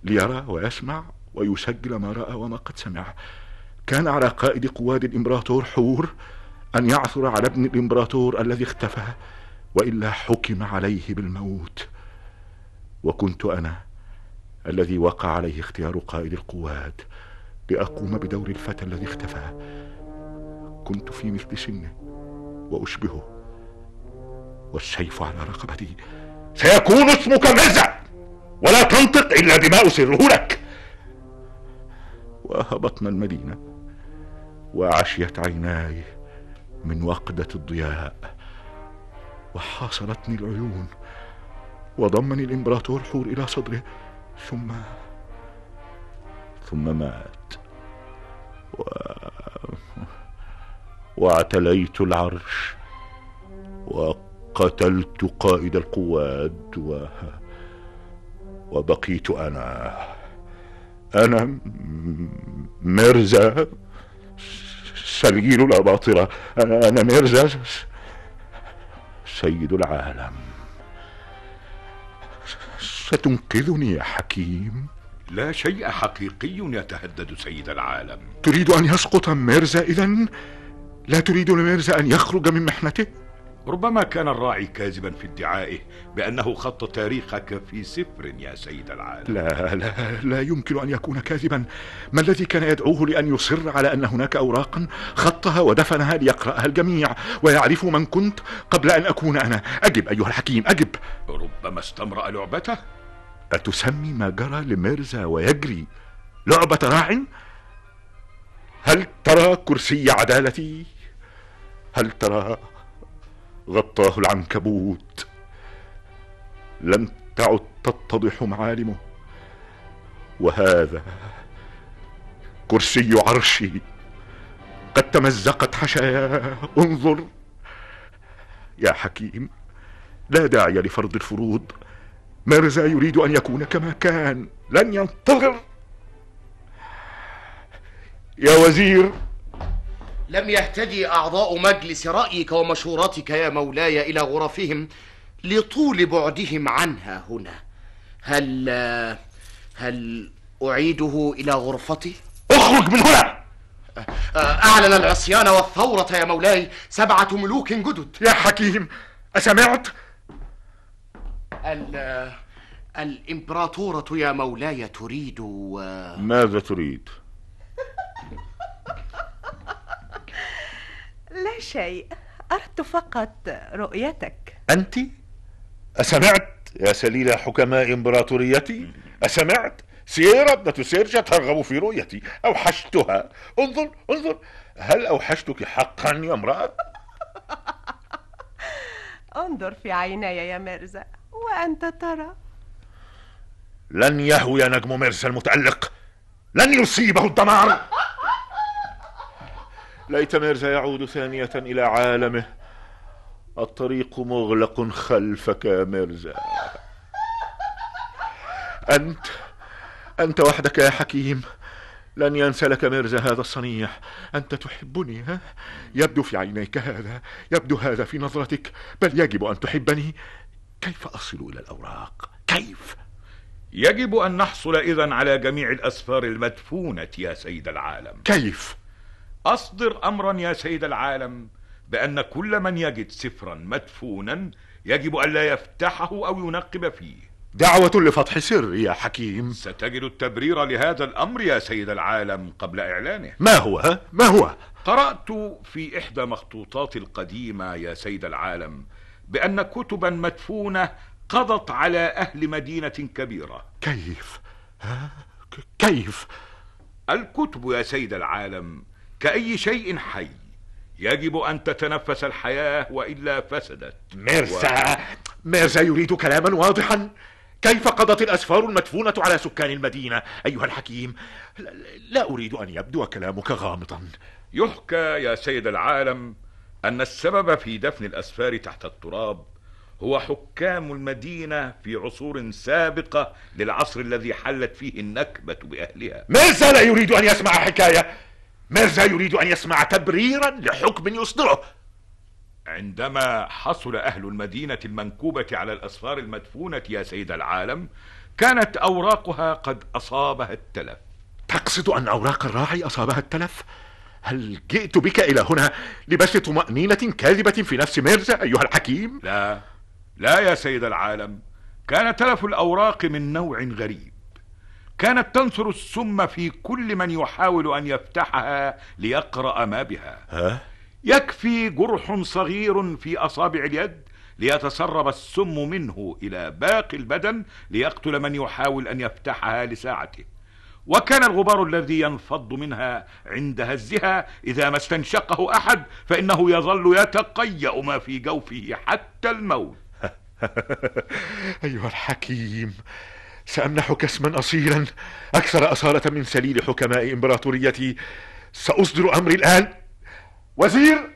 ليرى ويسمع ويسجل ما رأى وما قد سمع كان على قائد قواد الإمبراطور حور أن يعثر على ابن الإمبراطور الذي اختفى وإلا حكم عليه بالموت وكنت أنا الذي وقع عليه اختيار قائد القوات لأقوم بدور الفتى الذي اختفى كنت في مثل سنه وأشبهه والسيف على رقبتي سيكون اسمك مرزا ولا تنطق إلا بما أسره لك وهبطنا المدينة وعشيت عيناي من وقدة الضياء وحاصرتني العيون وضمني الامبراطور حور الى صدره ثم ثم مات و... واعتليت العرش وقتلت قائد القواد و... وبقيت انا انا مرزا سبيل لا باطرة أنا ميرزا سيد العالم ستنقذني يا حكيم لا شيء حقيقي يتهدد سيد العالم تريد أن يسقط ميرزا إذا؟ لا تريد لميرزا أن يخرج من محنته؟ ربما كان الراعي كاذبا في ادعائه بأنه خط تاريخك في سفر يا سيد العالم لا لا لا يمكن أن يكون كاذبا ما الذي كان يدعوه لأن يصر على أن هناك أوراقا خطها ودفنها ليقرأها الجميع ويعرف من كنت قبل أن أكون أنا أجب أيها الحكيم أجب ربما استمرأ لعبته أتسمي ما جرى لميرزا ويجري لعبة راع هل ترى كرسي عدالتي هل ترى غطاه العنكبوت لم تعد تتضح معالمه وهذا كرسي عرشي قد تمزقت حشاياه انظر يا حكيم لا داعي لفرض الفروض مارزا يريد ان يكون كما كان لن ينتظر يا وزير لم يهتدي أعضاء مجلس رأيك ومشورتك يا مولاي إلى غرفهم لطول بعدهم عنها هنا هل هل أعيده إلى غرفتي؟ اخرج من هنا أعلن العصيان والثورة يا مولاي سبعة ملوك جدد يا حكيم أسمعت؟ ال الإمبراطورة يا مولاي تريد ماذا تريد؟ لا شيء أردت فقط رؤيتك أنت؟ أسمعت يا سليلة حكماء إمبراطوريتي؟ أسمعت؟ سيرة ابنة سيرجا ترغب في رؤيتي أوحشتها انظر انظر هل أوحشتك حقا يا امرأة؟ انظر في عيني يا مرزا وأنت ترى لن يهوي نجم مرزا المتألق لن يصيبه الدمار ليت ميرزا يعود ثانية إلى عالمه الطريق مغلق خلفك يا ميرزا أنت أنت وحدك يا حكيم لن ينسى لك ميرزا هذا الصنيع أنت تحبني ها؟ يبدو في عينيك هذا يبدو هذا في نظرتك بل يجب أن تحبني كيف أصل إلى الأوراق كيف يجب أن نحصل إذا على جميع الأسفار المدفونة يا سيد العالم كيف أصدر أمرا يا سيد العالم بأن كل من يجد سفرا مدفونا يجب ألا يفتحه أو ينقب فيه دعوة لفتح سر يا حكيم ستجد التبرير لهذا الأمر يا سيد العالم قبل إعلانه ما هو؟ ما هو؟ قرأت في إحدى مخطوطات القديمة يا سيد العالم بأن كتبا مدفونة قضت على أهل مدينة كبيرة كيف؟ ها؟ كيف؟ الكتب يا سيد العالم كأي شيء حي يجب أن تتنفس الحياة وإلا فسدت ميرسا و... ميرسا يريد كلاما واضحا كيف قضت الأسفار المدفونة على سكان المدينة أيها الحكيم لا أريد أن يبدو كلامك غامضا يحكى يا سيد العالم أن السبب في دفن الأسفار تحت التراب هو حكام المدينة في عصور سابقة للعصر الذي حلت فيه النكبة بأهلها ميرسا لا يريد أن يسمع حكاية ماذا يريد أن يسمع تبريرا لحكم يصدره عندما حصل أهل المدينة المنكوبة على الأسفار المدفونة يا سيد العالم كانت أوراقها قد أصابها التلف تقصد أن أوراق الراعي أصابها التلف؟ هل جئت بك إلى هنا لبث طمأنينة كاذبة في نفس ميرزا أيها الحكيم؟ لا لا يا سيد العالم كان تلف الأوراق من نوع غريب كانت تنثر السم في كل من يحاول أن يفتحها ليقرأ ما بها ها؟ يكفي جرح صغير في أصابع اليد ليتسرب السم منه إلى باقي البدن ليقتل من يحاول أن يفتحها لساعته وكان الغبار الذي ينفض منها عند هزها إذا ما استنشقه أحد فإنه يظل يتقيأ ما في جوفه حتى الموت أيها الحكيم سأمنحك اسما أصيلا أكثر أصالة من سليل حكماء إمبراطوريتي سأصدر أمري الآن وزير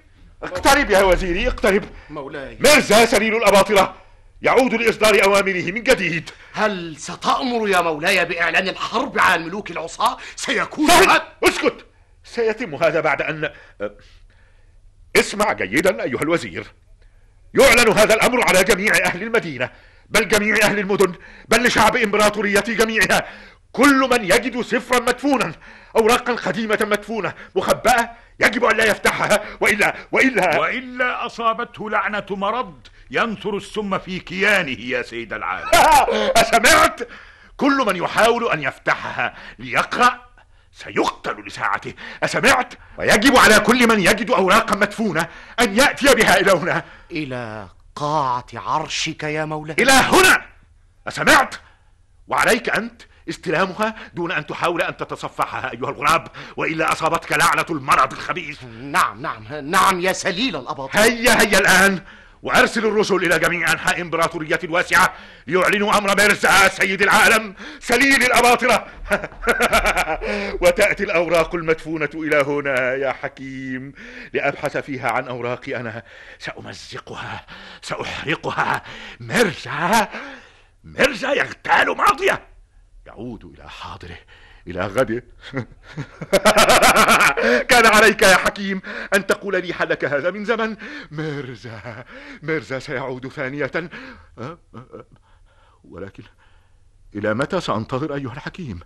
اقترب يا وزيري اقترب مولاي مرزا سليل الأباطرة يعود لإصدار أوامره من جديد هل ستأمر يا مولاي بإعلان الحرب على الملوك العصاة سيكون هذا اسكت سيتم هذا بعد أن اسمع جيدا أيها الوزير يعلن هذا الأمر على جميع أهل المدينة بل جميع أهل المدن بل لشعب امبراطوريتي جميعها كل من يجد سفرا مدفونا أوراقا قديمة مدفونة مخبأة يجب أن لا يفتحها وإلا وإلا وإلا أصابته لعنة مرض ينثر السم في كيانه يا سيد العالم أسمعت؟ كل من يحاول أن يفتحها ليقرأ سيقتل لساعته أسمعت؟ ويجب على كل من يجد أوراقا مدفونة أن يأتي بها إلى هنا إلى قاعة عرشك يا مولاي إلى هنا أسمعت؟ وعليك أنت استلامها دون أن تحاول أن تتصفحها أيها الغراب وإلا أصابتك لعنة المرض الخبيث نعم نعم نعم يا سليل الأباطيل هيا هيا الآن وارسل الرسل الى جميع انحاء امبراطورية الواسعة ليعلنوا امر بيرزا سيد العالم سليل الاباطرة وتأتي الاوراق المدفونة الى هنا يا حكيم لابحث فيها عن اوراقي انا سامزقها ساحرقها مرزا مرزا يغتال ماضيه يعود إلى حاضره إلى غده كان عليك يا حكيم أن تقول لي حلك هذا من زمن ميرزا ميرزا سيعود ثانية أه؟ أه؟ أه؟ ولكن إلى متى سأنتظر أيها الحكيم؟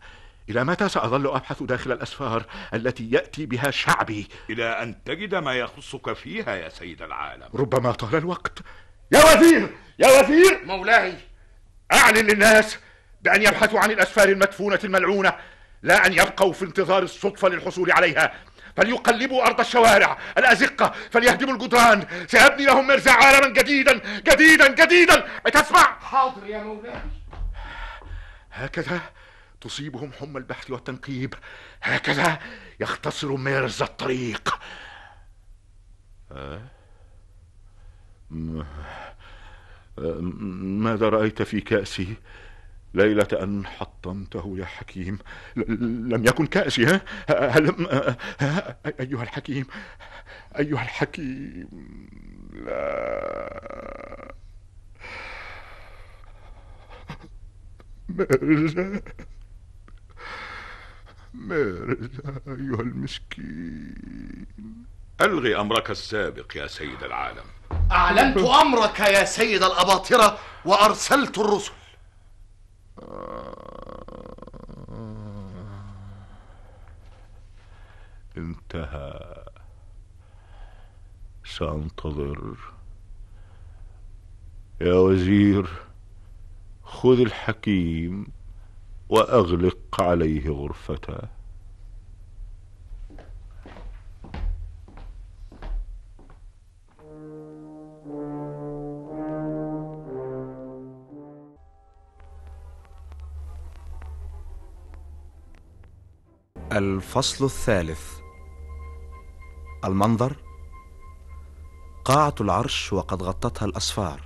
إلى متى سأظل أبحث داخل الأسفار التي يأتي بها شعبي؟ إلى أن تجد ما يخصك فيها يا سيد العالم ربما طال الوقت يا وزير يا وزير مولاي أعلن للناس بأن يبحثوا عن الأسفار المدفونة الملعونة لا أن يبقوا في انتظار الصدفة للحصول عليها فليقلبوا أرض الشوارع الأزقة فليهدموا الجدران سيبني لهم مرزع عالما جديدا جديدا جديدا تسمع حاضر يا مولاي هكذا تصيبهم حمى البحث والتنقيب هكذا يختصر ميرزا الطريق أه؟ أه؟ ماذا رأيت في كأسي؟ ليلة أن حطمته يا حكيم لم يكن كأسي ها هل أيها الحكيم أيها الحكيم لا مرزا مرزا أيها المسكين ألغي أمرك السابق يا سيد العالم أعلنت أمرك يا سيد الأباطرة وأرسلت الرسل آه. انتهى سأنتظر يا وزير خذ الحكيم وأغلق عليه غرفته الفصل الثالث المنظر قاعة العرش وقد غطتها الأسفار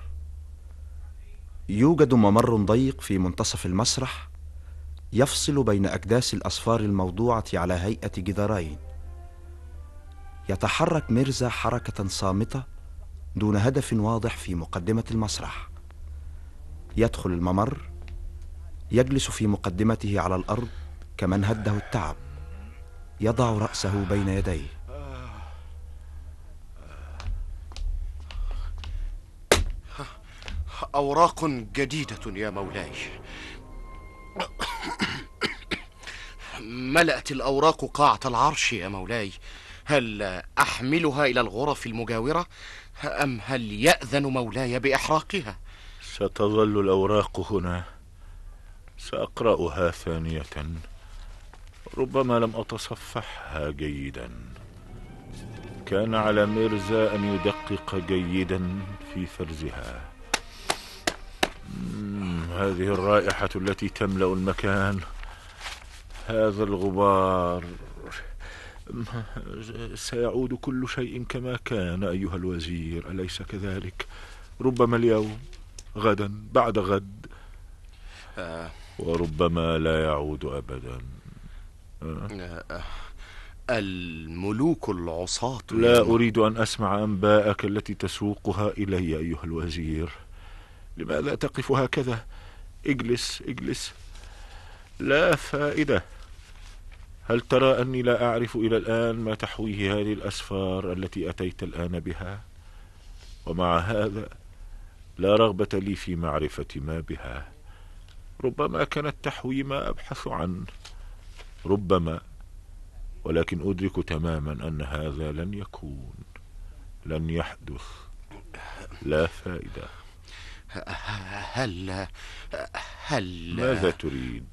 يوجد ممر ضيق في منتصف المسرح يفصل بين أكداس الأسفار الموضوعة على هيئة جدارين يتحرك ميرزا حركة صامتة دون هدف واضح في مقدمة المسرح يدخل الممر يجلس في مقدمته على الأرض كمن هده التعب يضع رأسه بين يديه أوراق جديدة يا مولاي ملأت الأوراق قاعة العرش يا مولاي هل أحملها إلى الغرف المجاورة أم هل يأذن مولاي بإحراقها ستظل الأوراق هنا سأقرأها ثانية ربما لم أتصفحها جيدا كان على ميرزا أن يدقق جيدا في فرزها هذه الرائحة التي تملأ المكان هذا الغبار سيعود كل شيء كما كان أيها الوزير أليس كذلك ربما اليوم غدا بعد غد آه. وربما لا يعود أبداً آه، الملوك العصاة لا أريد أن أسمع أنباءك التي تسوقها إلي أيها الوزير لماذا تقف هكذا اجلس اجلس لا فائدة هل ترى أني لا أعرف إلى الآن ما تحويه هذه الأسفار التي أتيت الآن بها ومع هذا لا رغبة لي في معرفة ما بها ربما كانت تحوي ما أبحث عنه ربما ولكن أدرك تماما أن هذا لن يكون لن يحدث لا فائدة هل هل ماذا تريد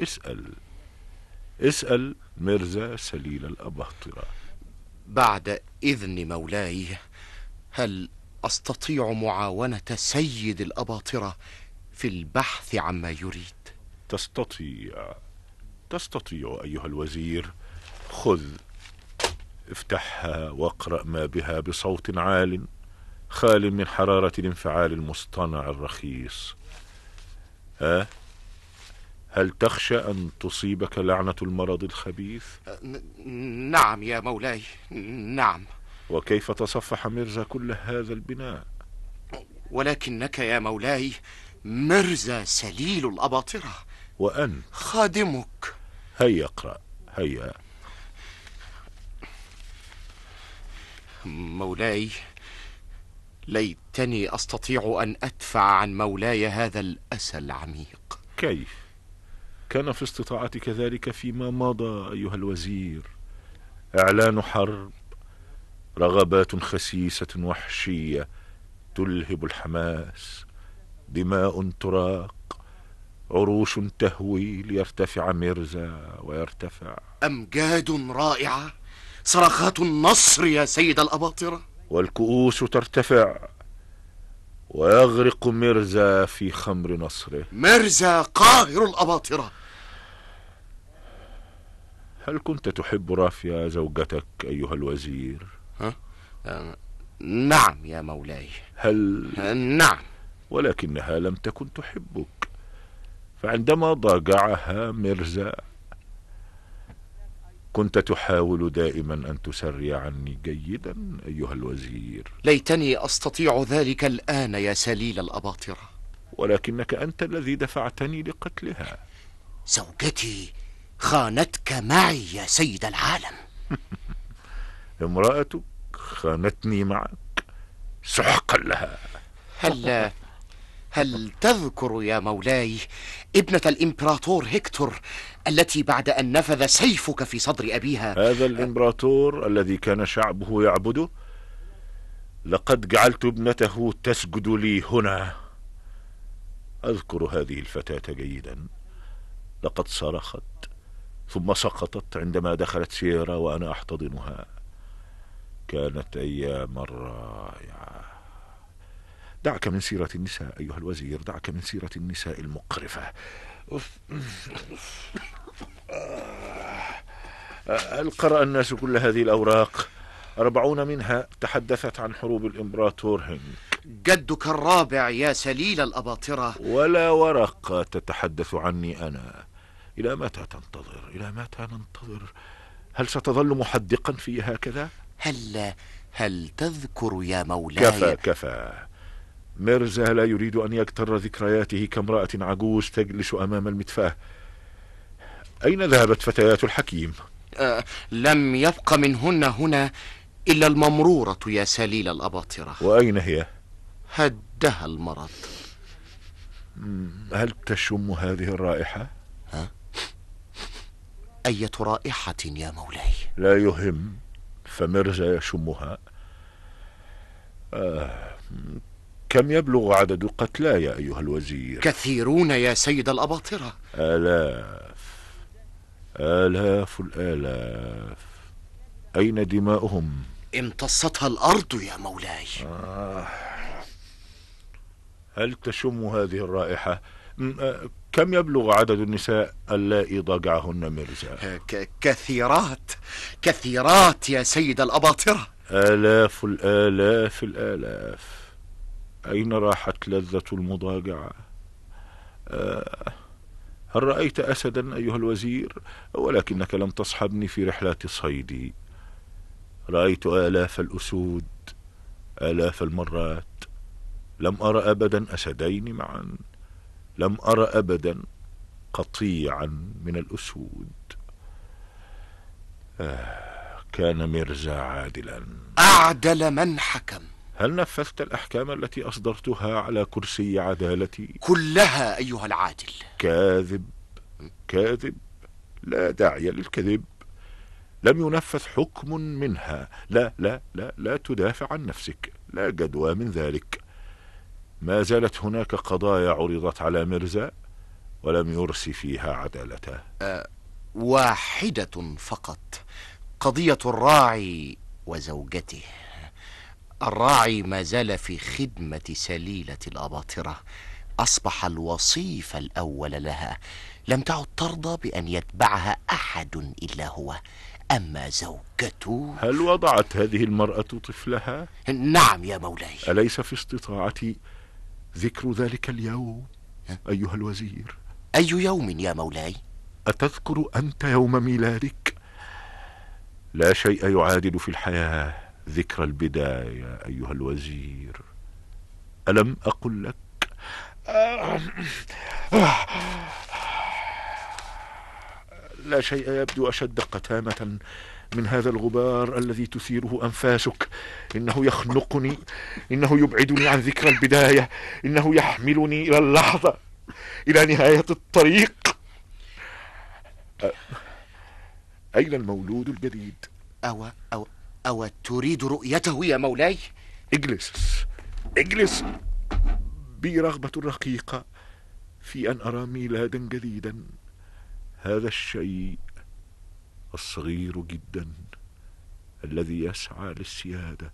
اسأل اسأل مرزا سليل الأباطرة بعد إذن مولاي هل أستطيع معاونة سيد الأباطرة في البحث عما يريد؟ تستطيع تستطيع أيها الوزير خذ افتحها واقرأ ما بها بصوت عال خال من حرارة الانفعال المصطنع الرخيص ها هل تخشى أن تصيبك لعنة المرض الخبيث؟ أه، نعم يا مولاي نعم وكيف تصفح مرزا كل هذا البناء؟ ولكنك يا مولاي مرزا سليل الأباطرة وأنت خادمك هيا اقرأ هيا مولاي ليتني أستطيع أن أدفع عن مولاي هذا الأسى العميق كيف؟ كان في استطاعتك ذلك فيما مضى أيها الوزير إعلان حرب رغبات خسيسة وحشية تلهب الحماس دماء تراق عروش تهوي ليرتفع مرزا ويرتفع أمجاد رائعة صرخات النصر يا سيد الأباطرة والكؤوس ترتفع ويغرق مرزا في خمر نصره مرزا قاهر الأباطرة هل كنت تحب رافيا زوجتك أيها الوزير؟ ها؟ أه نعم يا مولاي هل... آه، نعم ولكنها لم تكن تحبك فعندما ضاجعها مرزا كنت تحاول دائما أن تسري عني جيدا أيها الوزير ليتني أستطيع ذلك الآن يا سليل الأباطرة ولكنك أنت الذي دفعتني لقتلها زوجتي خانتك معي يا سيد العالم امرأتك خانتني معك سحقا لها هلا هل تذكر يا مولاي ابنة الإمبراطور هكتور التي بعد أن نفذ سيفك في صدر أبيها هذا الإمبراطور الذي كان شعبه يعبده لقد جعلت ابنته تسجد لي هنا أذكر هذه الفتاة جيدا لقد صرخت ثم سقطت عندما دخلت سيرا وأنا أحتضنها كانت أيام رائعة دعك من سيرة النساء أيها الوزير دعك من سيرة النساء المقرفة هل آه. قرأ الناس كل هذه الأوراق؟ أربعون منها تحدثت عن حروب الإمبراطور هنك جدك الرابع يا سليل الأباطرة ولا ورقة تتحدث عني أنا إلى متى تنتظر؟ إلى متى ننتظر؟ هل ستظل محدقا في هكذا؟ هل هل تذكر يا مولاي كفى كفى ميرزا لا يريد أن يكتر ذكرياته كامرأة عجوز تجلس أمام المدفاه أين ذهبت فتيات الحكيم؟ أه لم يبق منهن هنا إلا الممرورة يا سليل الأباطرة وأين هي؟ هدها المرض هل تشم هذه الرائحة؟ ها؟ أية رائحة يا مولاي؟ لا يهم فمرزا يشمها آه كم يبلغ عدد قتلاي أيها الوزير كثيرون يا سيد الأباطرة آلاف آلاف الآلاف أين دماؤهم امتصتها الأرض يا مولاي آه. هل تشم هذه الرائحة آه، كم يبلغ عدد النساء اللائي ضجعهن مرزا آه، كثيرات كثيرات يا سيد الأباطرة آلاف الآلاف الآلاف أين راحت لذة المضاجعة آه هل رأيت أسدا أيها الوزير ولكنك لم تصحبني في رحلات صيدي رأيت آلاف الأسود آلاف المرات لم أرى أبدا أسدين معا لم أرى أبدا قطيعا من الأسود آه كان ميرزا عادلا أعدل من حكم هل نفذت الأحكام التي أصدرتها على كرسي عدالتي؟ كلها أيها العادل كاذب كاذب لا داعي للكذب لم ينفذ حكم منها لا لا لا لا تدافع عن نفسك لا جدوى من ذلك ما زالت هناك قضايا عرضت على مرزا ولم يرس فيها عدالته أه واحدة فقط قضية الراعي وزوجته الراعي ما زال في خدمة سليلة الأباطرة أصبح الوصيف الأول لها لم تعد ترضى بأن يتبعها أحد إلا هو أما زوجته هل وضعت هذه المرأة طفلها؟ نعم يا مولاي أليس في استطاعتي ذكر ذلك اليوم أيها الوزير أي يوم يا مولاي؟ أتذكر أنت يوم ميلادك؟ لا شيء يعادل في الحياة ذكرى البداية أيها الوزير ألم أقل لك لا شيء يبدو أشد قتامة من هذا الغبار الذي تثيره أنفاسك إنه يخنقني إنه يبعدني عن ذكرى البداية إنه يحملني إلى اللحظة إلى نهاية الطريق أين المولود الجديد؟ أو أو أو تريد رؤيته يا مولاي؟ اجلس اجلس بي رغبة رقيقة في أن أرى ميلادا جديدا هذا الشيء الصغير جدا الذي يسعى للسيادة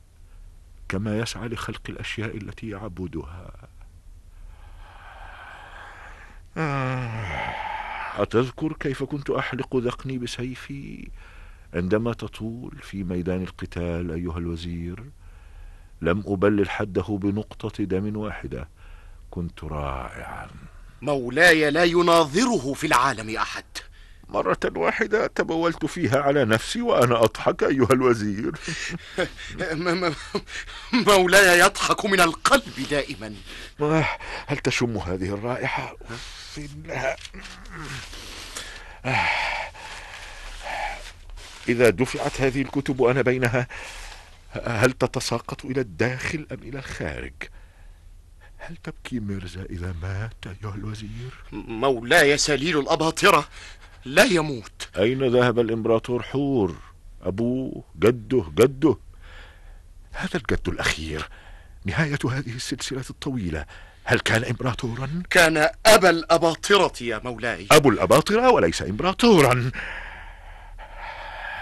كما يسعى لخلق الأشياء التي يعبدها أتذكر كيف كنت أحلق ذقني بسيفي عندما تطول في ميدان القتال أيها الوزير لم أبلل حده بنقطة دم واحدة كنت رائعا مولاي لا يناظره في العالم أحد مرة واحدة تبولت فيها على نفسي وأنا أضحك أيها الوزير مولاي يضحك من القلب دائما آه، هل تشم هذه الرائحة؟ إنها آه. إذا دفعت هذه الكتب وأنا بينها هل تتساقط إلى الداخل أم إلى الخارج؟ هل تبكي ميرزا إذا مات أيها الوزير؟ مولاي سليل الأباطرة لا يموت أين ذهب الإمبراطور حور؟ أبوه جده جده هذا الجد الأخير نهاية هذه السلسلة الطويلة هل كان إمبراطورا؟ كان أبا الأباطرة يا مولاي أبو الأباطرة وليس إمبراطورا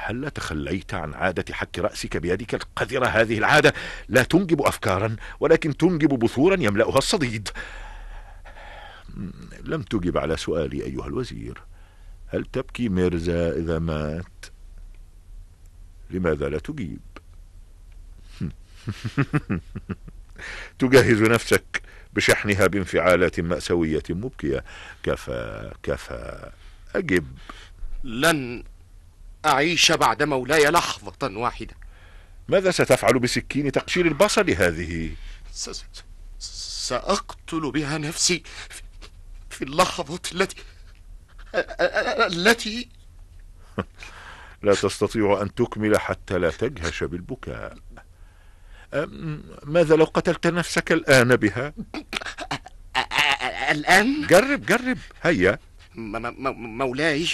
هل تخليت عن عادة حك رأسك بيدك القذرة هذه العادة لا تنجب أفكارا ولكن تنجب بثورا يملأها الصديد لم تجب على سؤالي أيها الوزير هل تبكي ميرزا إذا مات لماذا لا تجيب تجهز نفسك بشحنها بانفعالات مأساوية مبكية كفى كفى أجب لن أعيش بعد مولاي لحظة واحدة ماذا ستفعل بسكين تقشير البصل هذه؟ س- سأقتل بها نفسي في اللحظة التي التي لا تستطيع أن تكمل حتى لا تجهش بالبكاء ماذا لو قتلت نفسك الآن بها؟ الآن؟ جرب جرب هيا مولاي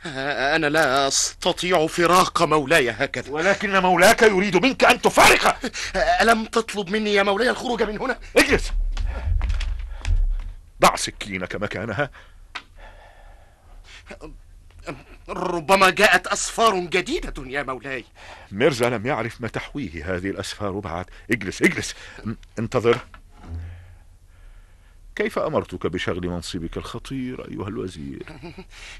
أنا لا أستطيع فراق مولاي هكذا ولكن مولاك يريد منك أن تفارقه ألم تطلب مني يا مولاي الخروج من هنا؟ اجلس ضع سكينك مكانها ربما جاءت أسفار جديدة يا مولاي ميرزا لم يعرف ما تحويه هذه الأسفار بعد اجلس اجلس انتظر كيف أمرتك بشغل منصبك الخطير أيها الوزير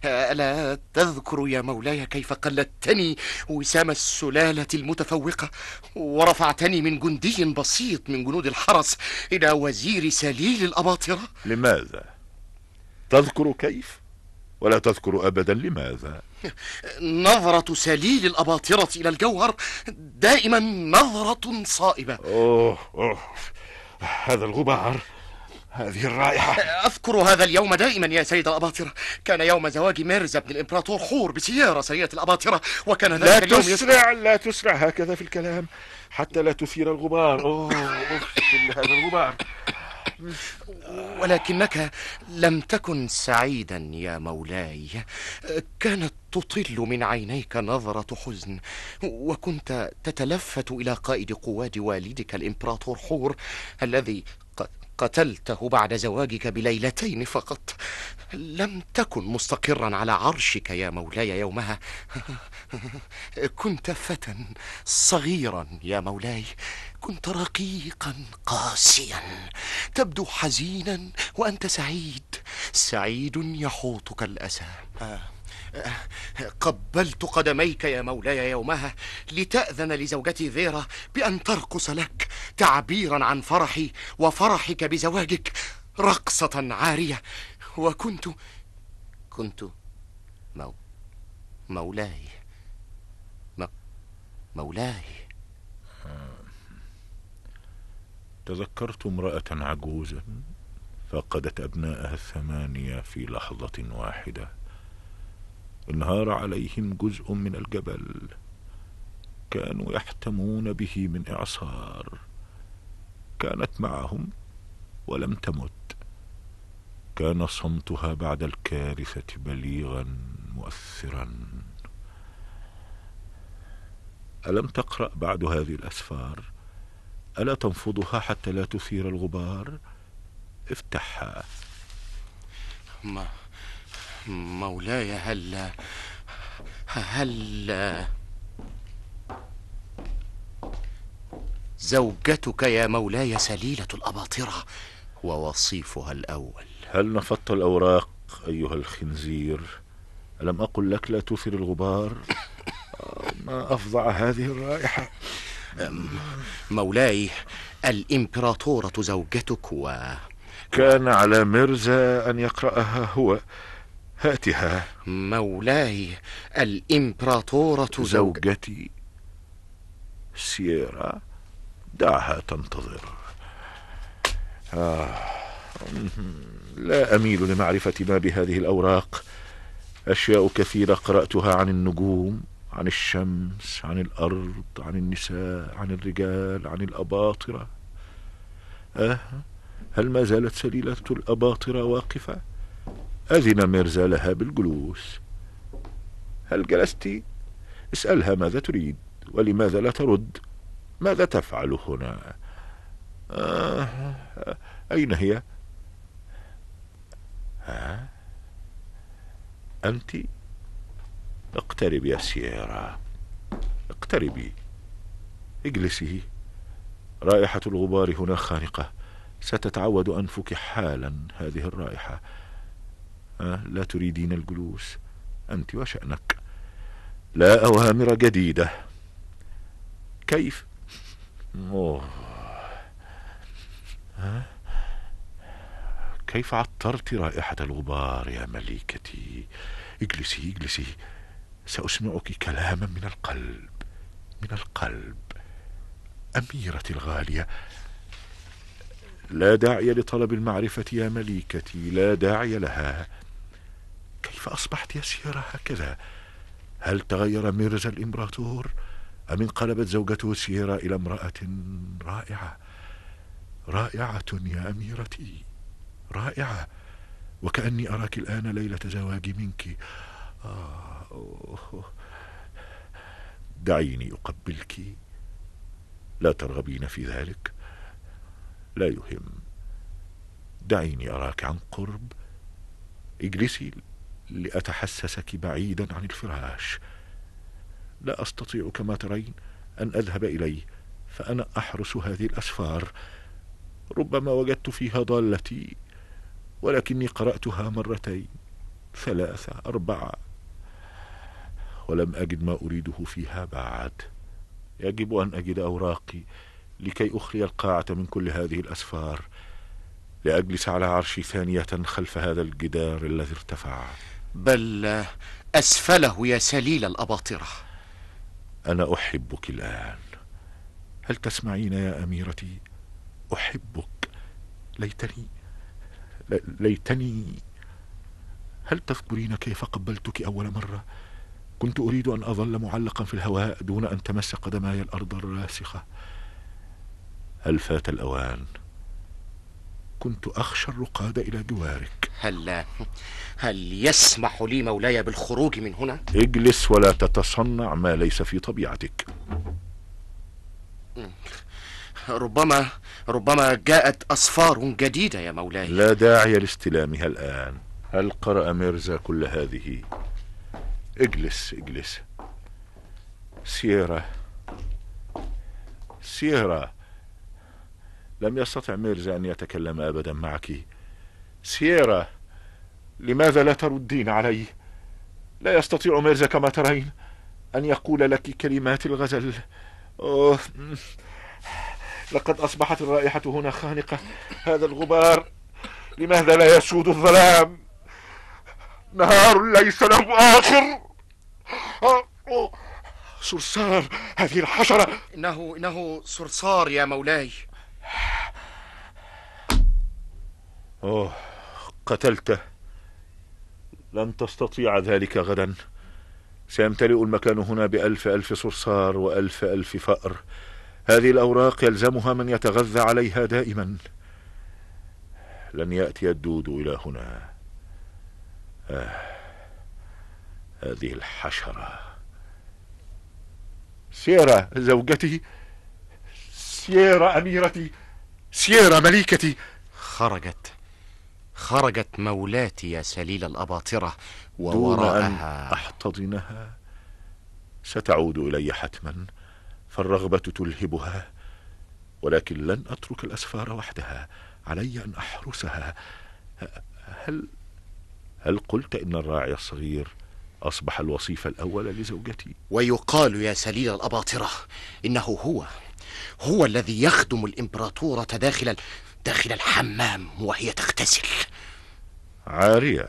ألا تذكر يا مولاي كيف قلدتني وسام السلالة المتفوقة ورفعتني من جندي بسيط من جنود الحرس إلى وزير سليل الأباطرة لماذا؟ تذكر كيف؟ ولا تذكر أبدا لماذا؟ نظرة سليل الأباطرة إلى الجوهر دائما نظرة صائبة أوه أوه هذا الغبار هذه الرائحة أذكر هذا اليوم دائما يا سيد الأباطرة كان يوم زواج ميرزا بن الإمبراطور حور بسيارة سيئة الأباطرة وكان ذلك لا اليوم تسرع لا تسرع هكذا في الكلام حتى لا تثير الغبار أوه هذا الغبار ولكنك لم تكن سعيدا يا مولاي كانت تطل من عينيك نظرة حزن وكنت تتلفت إلى قائد قواد والدك الإمبراطور حور الذي قد قتلته بعد زواجك بليلتين فقط لم تكن مستقرا على عرشك يا مولاي يومها كنت فتى صغيرا يا مولاي كنت رقيقا قاسيا تبدو حزينا وانت سعيد سعيد يحوطك الاسى آه. قبلت قدميك يا مولاي يومها لتأذن لزوجتي فيرا بأن ترقص لك تعبيرا عن فرحي وفرحك بزواجك رقصة عارية وكنت كنت مو مولاي مولاي تذكرت امرأة عجوزة فقدت أبناءها الثمانية في لحظة واحدة انهار عليهم جزء من الجبل كانوا يحتمون به من اعصار كانت معهم ولم تمت كان صمتها بعد الكارثه بليغا مؤثرا الم تقرا بعد هذه الاسفار الا تنفضها حتى لا تثير الغبار افتحها مولاي هل هل زوجتك يا مولاي سليلة الأباطرة ووصيفها الأول هل نفضت الأوراق أيها الخنزير ألم أقل لك لا تثر الغبار آه، ما أفظع هذه الرائحة مولاي الإمبراطورة زوجتك و كان على ميرزا أن يقرأها هو هاتها مولاي الإمبراطورة زوجتي سيرا دعها تنتظر آه. لا أميل لمعرفة ما بهذه الأوراق أشياء كثيرة قرأتها عن النجوم عن الشمس عن الأرض عن النساء عن الرجال عن الأباطرة آه هل ما زالت سليلة الأباطرة واقفة؟ أذن ميرزا لها بالجلوس هل جلست؟ اسألها ماذا تريد ولماذا لا ترد ماذا تفعل هنا آه أين هي ها أنت اقترب يا سيارة اقتربي اجلسي رائحة الغبار هنا خانقة ستتعود أنفك حالا هذه الرائحة آه، لا تريدين الجلوس أنت وشأنك لا أوامر جديدة كيف أوه. ها؟ كيف عطرت رائحة الغبار يا مليكتي اجلسي اجلسي سأسمعك كلاما من القلب من القلب أميرتي الغالية لا داعي لطلب المعرفة يا مليكتي لا داعي لها كيف أصبحت يسيرة هكذا؟ هل تغير ميرزا الإمبراطور؟ أم انقلبت زوجته سيرة إلى امرأة رائعة؟ رائعة يا أميرتي رائعة وكأني أراك الآن ليلة زواجي منك آه دعيني أقبلك لا ترغبين في ذلك لا يهم دعيني أراك عن قرب اجلسي لأتحسسك بعيدا عن الفراش لا أستطيع كما ترين أن أذهب إليه فأنا أحرس هذه الأسفار ربما وجدت فيها ضالتي ولكني قرأتها مرتين ثلاثة أربعة ولم أجد ما أريده فيها بعد يجب أن أجد أوراقي لكي أخلي القاعة من كل هذه الأسفار لأجلس على عرشي ثانية خلف هذا الجدار الذي ارتفع بل أسفله يا سليل الأباطرة أنا أحبك الآن هل تسمعين يا أميرتي أحبك ليتني ليتني هل تذكرين كيف قبلتك أول مرة كنت أريد أن أظل معلقا في الهواء دون أن تمس قدماي الأرض الراسخة هل فات الأوان كنت أخشى الرقاد إلى جوارك هل هل يسمح لي مولاي بالخروج من هنا؟ اجلس ولا تتصنع ما ليس في طبيعتك ربما ربما جاءت أصفار جديدة يا مولاي لا داعي لاستلامها الآن هل قرأ ميرزا كل هذه؟ اجلس اجلس سيرة سيرة لم يستطع ميرزا أن يتكلم أبدا معك سييرا لماذا لا تردين علي لا يستطيع ميرزا كما ترين أن يقول لك كلمات الغزل أوه. لقد أصبحت الرائحة هنا خانقة هذا الغبار لماذا لا يسود الظلام نهار ليس له آخر صرصار هذه الحشرة إنه إنه صرصار يا مولاي أوه قتلته لن تستطيع ذلك غدا سيمتلئ المكان هنا بألف ألف صرصار وألف ألف فأر هذه الأوراق يلزمها من يتغذى عليها دائما لن يأتي الدود إلى هنا آه. هذه الحشرة سيرة زوجتي سيرة أميرتي سيرة مليكتي خرجت خرجت مولاتي يا سليل الأباطرة ووراءها أن أحتضنها ستعود إلي حتما فالرغبة تلهبها ولكن لن أترك الأسفار وحدها علي أن أحرسها هل هل قلت إن الراعي الصغير أصبح الوصيف الأول لزوجتي ويقال يا سليل الأباطرة إنه هو هو الذي يخدم الإمبراطورة داخل داخل الحمام وهي تغتسل عارية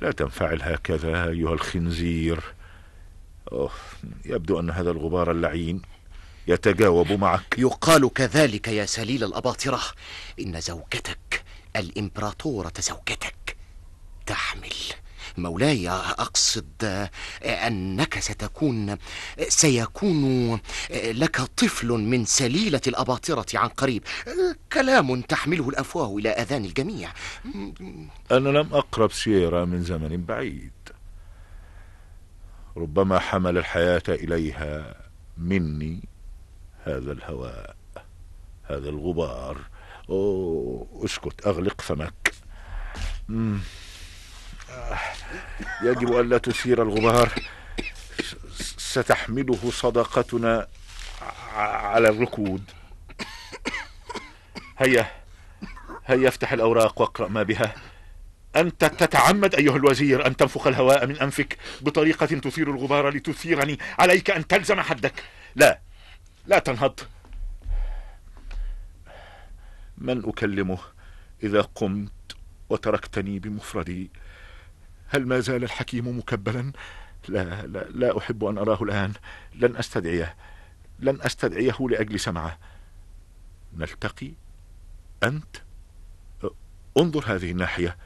لا تنفعل هكذا أيها الخنزير أوه يبدو أن هذا الغبار اللعين يتجاوب معك يقال كذلك يا سليل الأباطرة إن زوجتك الإمبراطورة زوجتك تحمل مولاي أقصد أنك ستكون سيكون لك طفل من سليلة الأباطرة عن قريب كلام تحمله الأفواه إلى آذان الجميع أنا لم أقرب سيرة من زمن بعيد ربما حمل الحياة إليها مني هذا الهواء هذا الغبار أوه اسكت أغلق فمك مم. يجب ألا تثير الغبار ستحمله صداقتنا على الركود هيا هيا افتح الأوراق واقرأ ما بها أنت تتعمد أيها الوزير أن تنفخ الهواء من أنفك بطريقة تثير الغبار لتثيرني عليك أن تلزم حدك لا لا تنهض من أكلمه إذا قمت وتركتني بمفردي هل ما زال الحكيم مكبلا لا, لا, لا أحب أن أراه الآن لن أستدعيه لن أستدعيه لأجل سمعه نلتقي أنت انظر هذه الناحية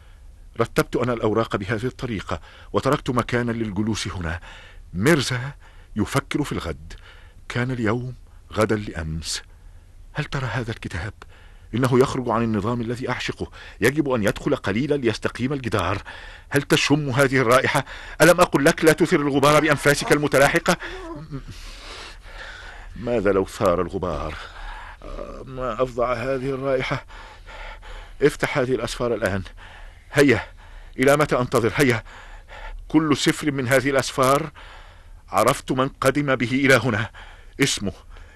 رتبت أنا الأوراق بهذه الطريقة وتركت مكانا للجلوس هنا ميرزا يفكر في الغد كان اليوم غدا لأمس هل ترى هذا الكتاب؟ إنه يخرج عن النظام الذي أعشقه يجب أن يدخل قليلا ليستقيم الجدار هل تشم هذه الرائحة؟ ألم أقل لك لا تثر الغبار بأنفاسك المتلاحقة؟ ماذا لو ثار الغبار؟ ما أفظع هذه الرائحة افتح هذه الأسفار الآن هيا إلى متى أنتظر هيا كل سفر من هذه الأسفار عرفت من قدم به إلى هنا اسمه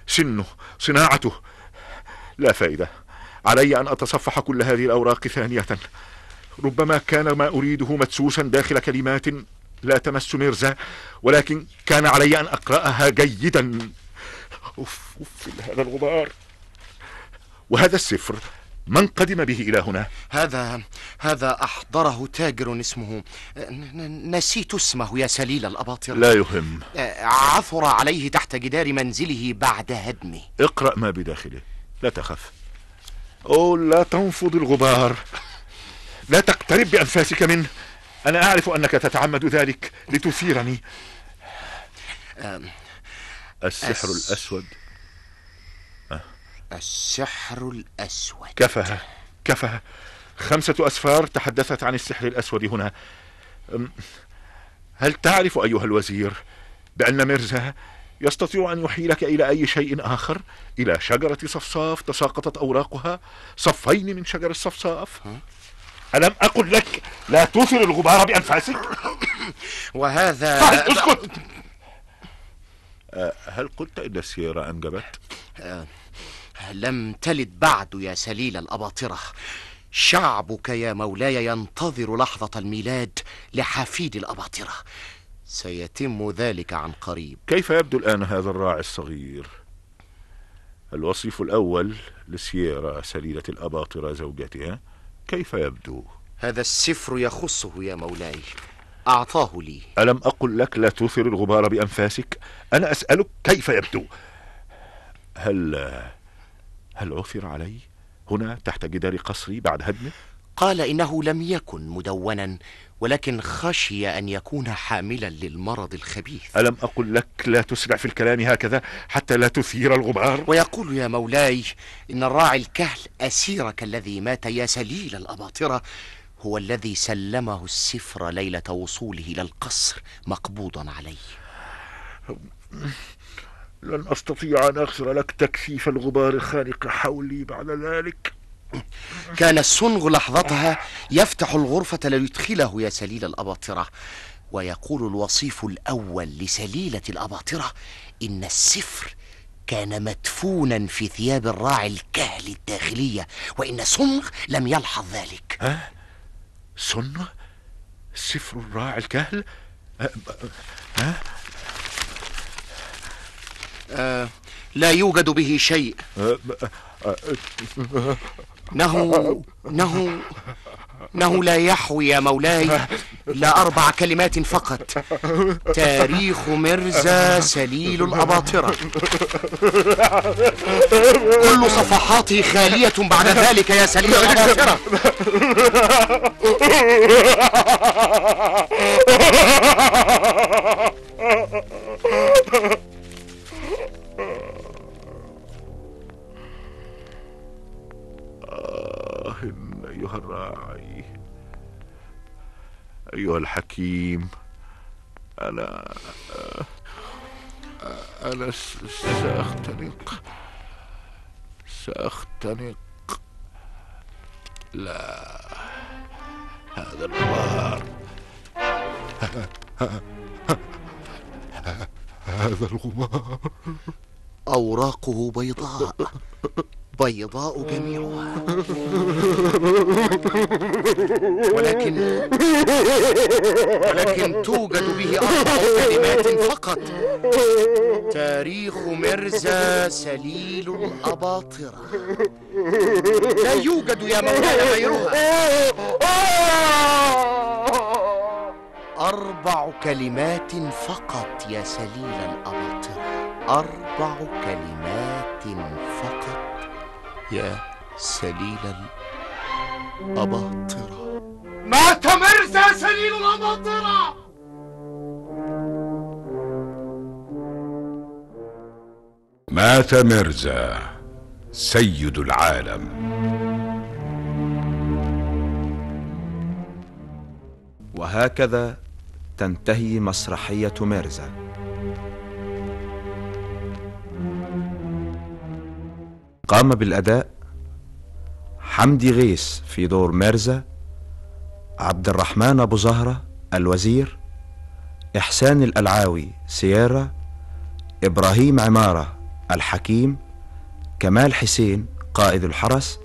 سنه صناعته لا فائده علي أن أتصفح كل هذه الأوراق ثانية ربما كان ما أريده مدسوسا داخل كلمات لا تمس ميرزا ولكن كان علي أن أقرأها جيدا أوف أوف هذا الغبار وهذا السفر من قدم به إلى هنا؟ هذا هذا أحضره تاجر اسمه نسيت اسمه يا سليل الأباطرة لا يهم عثر عليه تحت جدار منزله بعد هدمه اقرأ ما بداخله لا تخف أو لا تنفض الغبار لا تقترب بأنفاسك منه أنا أعرف أنك تتعمد ذلك لتثيرني السحر أس... الأسود أه؟ السحر الأسود كفى كفى خمسة أسفار تحدثت عن السحر الأسود هنا هل تعرف أيها الوزير بأن ميرزا يستطيع أن يحيلك إلى أي شيء آخر إلى شجرة صفصاف تساقطت أوراقها صفين من شجر الصفصاف ألم أقل لك لا تثر الغبار بأنفاسك وهذا اسكت آه، هل قلت إن السيارة أنجبت؟ آه، لم تلد بعد يا سليل الأباطرة شعبك يا مولاي ينتظر لحظة الميلاد لحفيد الأباطرة سيتم ذلك عن قريب كيف يبدو الآن هذا الراعي الصغير؟ الوصيف الأول لسييرا سليلة الأباطرة زوجتها كيف يبدو؟ هذا السفر يخصه يا مولاي أعطاه لي ألم أقل لك لا تثر الغبار بأنفاسك؟ أنا أسألك كيف يبدو؟ هل هل عثر علي هنا تحت جدار قصري بعد هدمه؟ قال إنه لم يكن مدونا ولكن خشي أن يكون حاملا للمرض الخبيث ألم أقل لك لا تسرع في الكلام هكذا حتى لا تثير الغبار ويقول يا مولاي إن الراعي الكهل أسيرك الذي مات يا سليل الأباطرة هو الذي سلمه السفر ليلة وصوله إلى القصر مقبوضا عليه لن أستطيع أن أخسر لك تكثيف الغبار الخانق حولي بعد ذلك كان السنغ لحظتها يفتح الغرفة ليدخله يا سليل الأباطرة ويقول الوصيف الأول لسليلة الأباطرة إن السفر كان مدفونا في ثياب الراعي الكهل الداخلية وإن سنغ لم يلحظ ذلك ها؟ سنغ؟ سفر الراعي الكهل؟ أه، ها؟ أه؟ لا يوجد به شيء أه إنه إنه إنه لا يحوي يا مولاي إلا أربع كلمات فقط تاريخ مرزا سليل الأباطرة كل صفحاتي خالية بعد ذلك يا سليل الأباطرة أيها الحكيم أنا أنا سأختنق سأختنق لا هذا الغبار هذا الغبار أوراقه بيضاء بيضاء جميعها ولكن ولكن توجد به أربع كلمات فقط تاريخ مرزا سليل الأباطرة لا يوجد يا مولانا غيرها آه! أربع كلمات فقط يا سليل الأباطرة أربع كلمات فقط يا سليل الأباطرة مات مرزا سليل الأباطرة مات مرزا سيد العالم وهكذا تنتهي مسرحية ميرزا قام بالأداء حمدي غيث في دور ميرزا عبد الرحمن أبو زهرة الوزير إحسان الألعاوي سيارة إبراهيم عمارة الحكيم كمال حسين قائد الحرس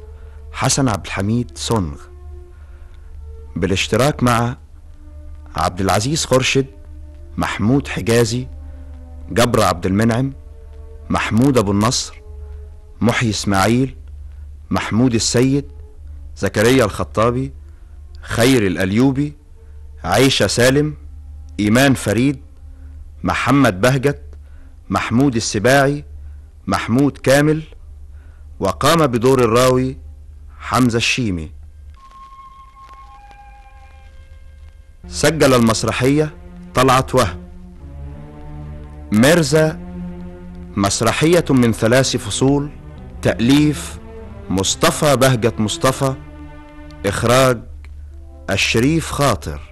حسن عبد الحميد صنغ بالاشتراك مع عبد العزيز خرشد محمود حجازي جبر عبد المنعم محمود أبو النصر محيي إسماعيل محمود السيد زكريا الخطابي خير الأليوبي عيشة سالم إيمان فريد محمد بهجت محمود السباعي محمود كامل وقام بدور الراوي حمزة الشيمي سجل المسرحية طلعت وهم ميرزا مسرحية من ثلاث فصول تأليف مصطفى بهجة مصطفى إخراج الشريف خاطر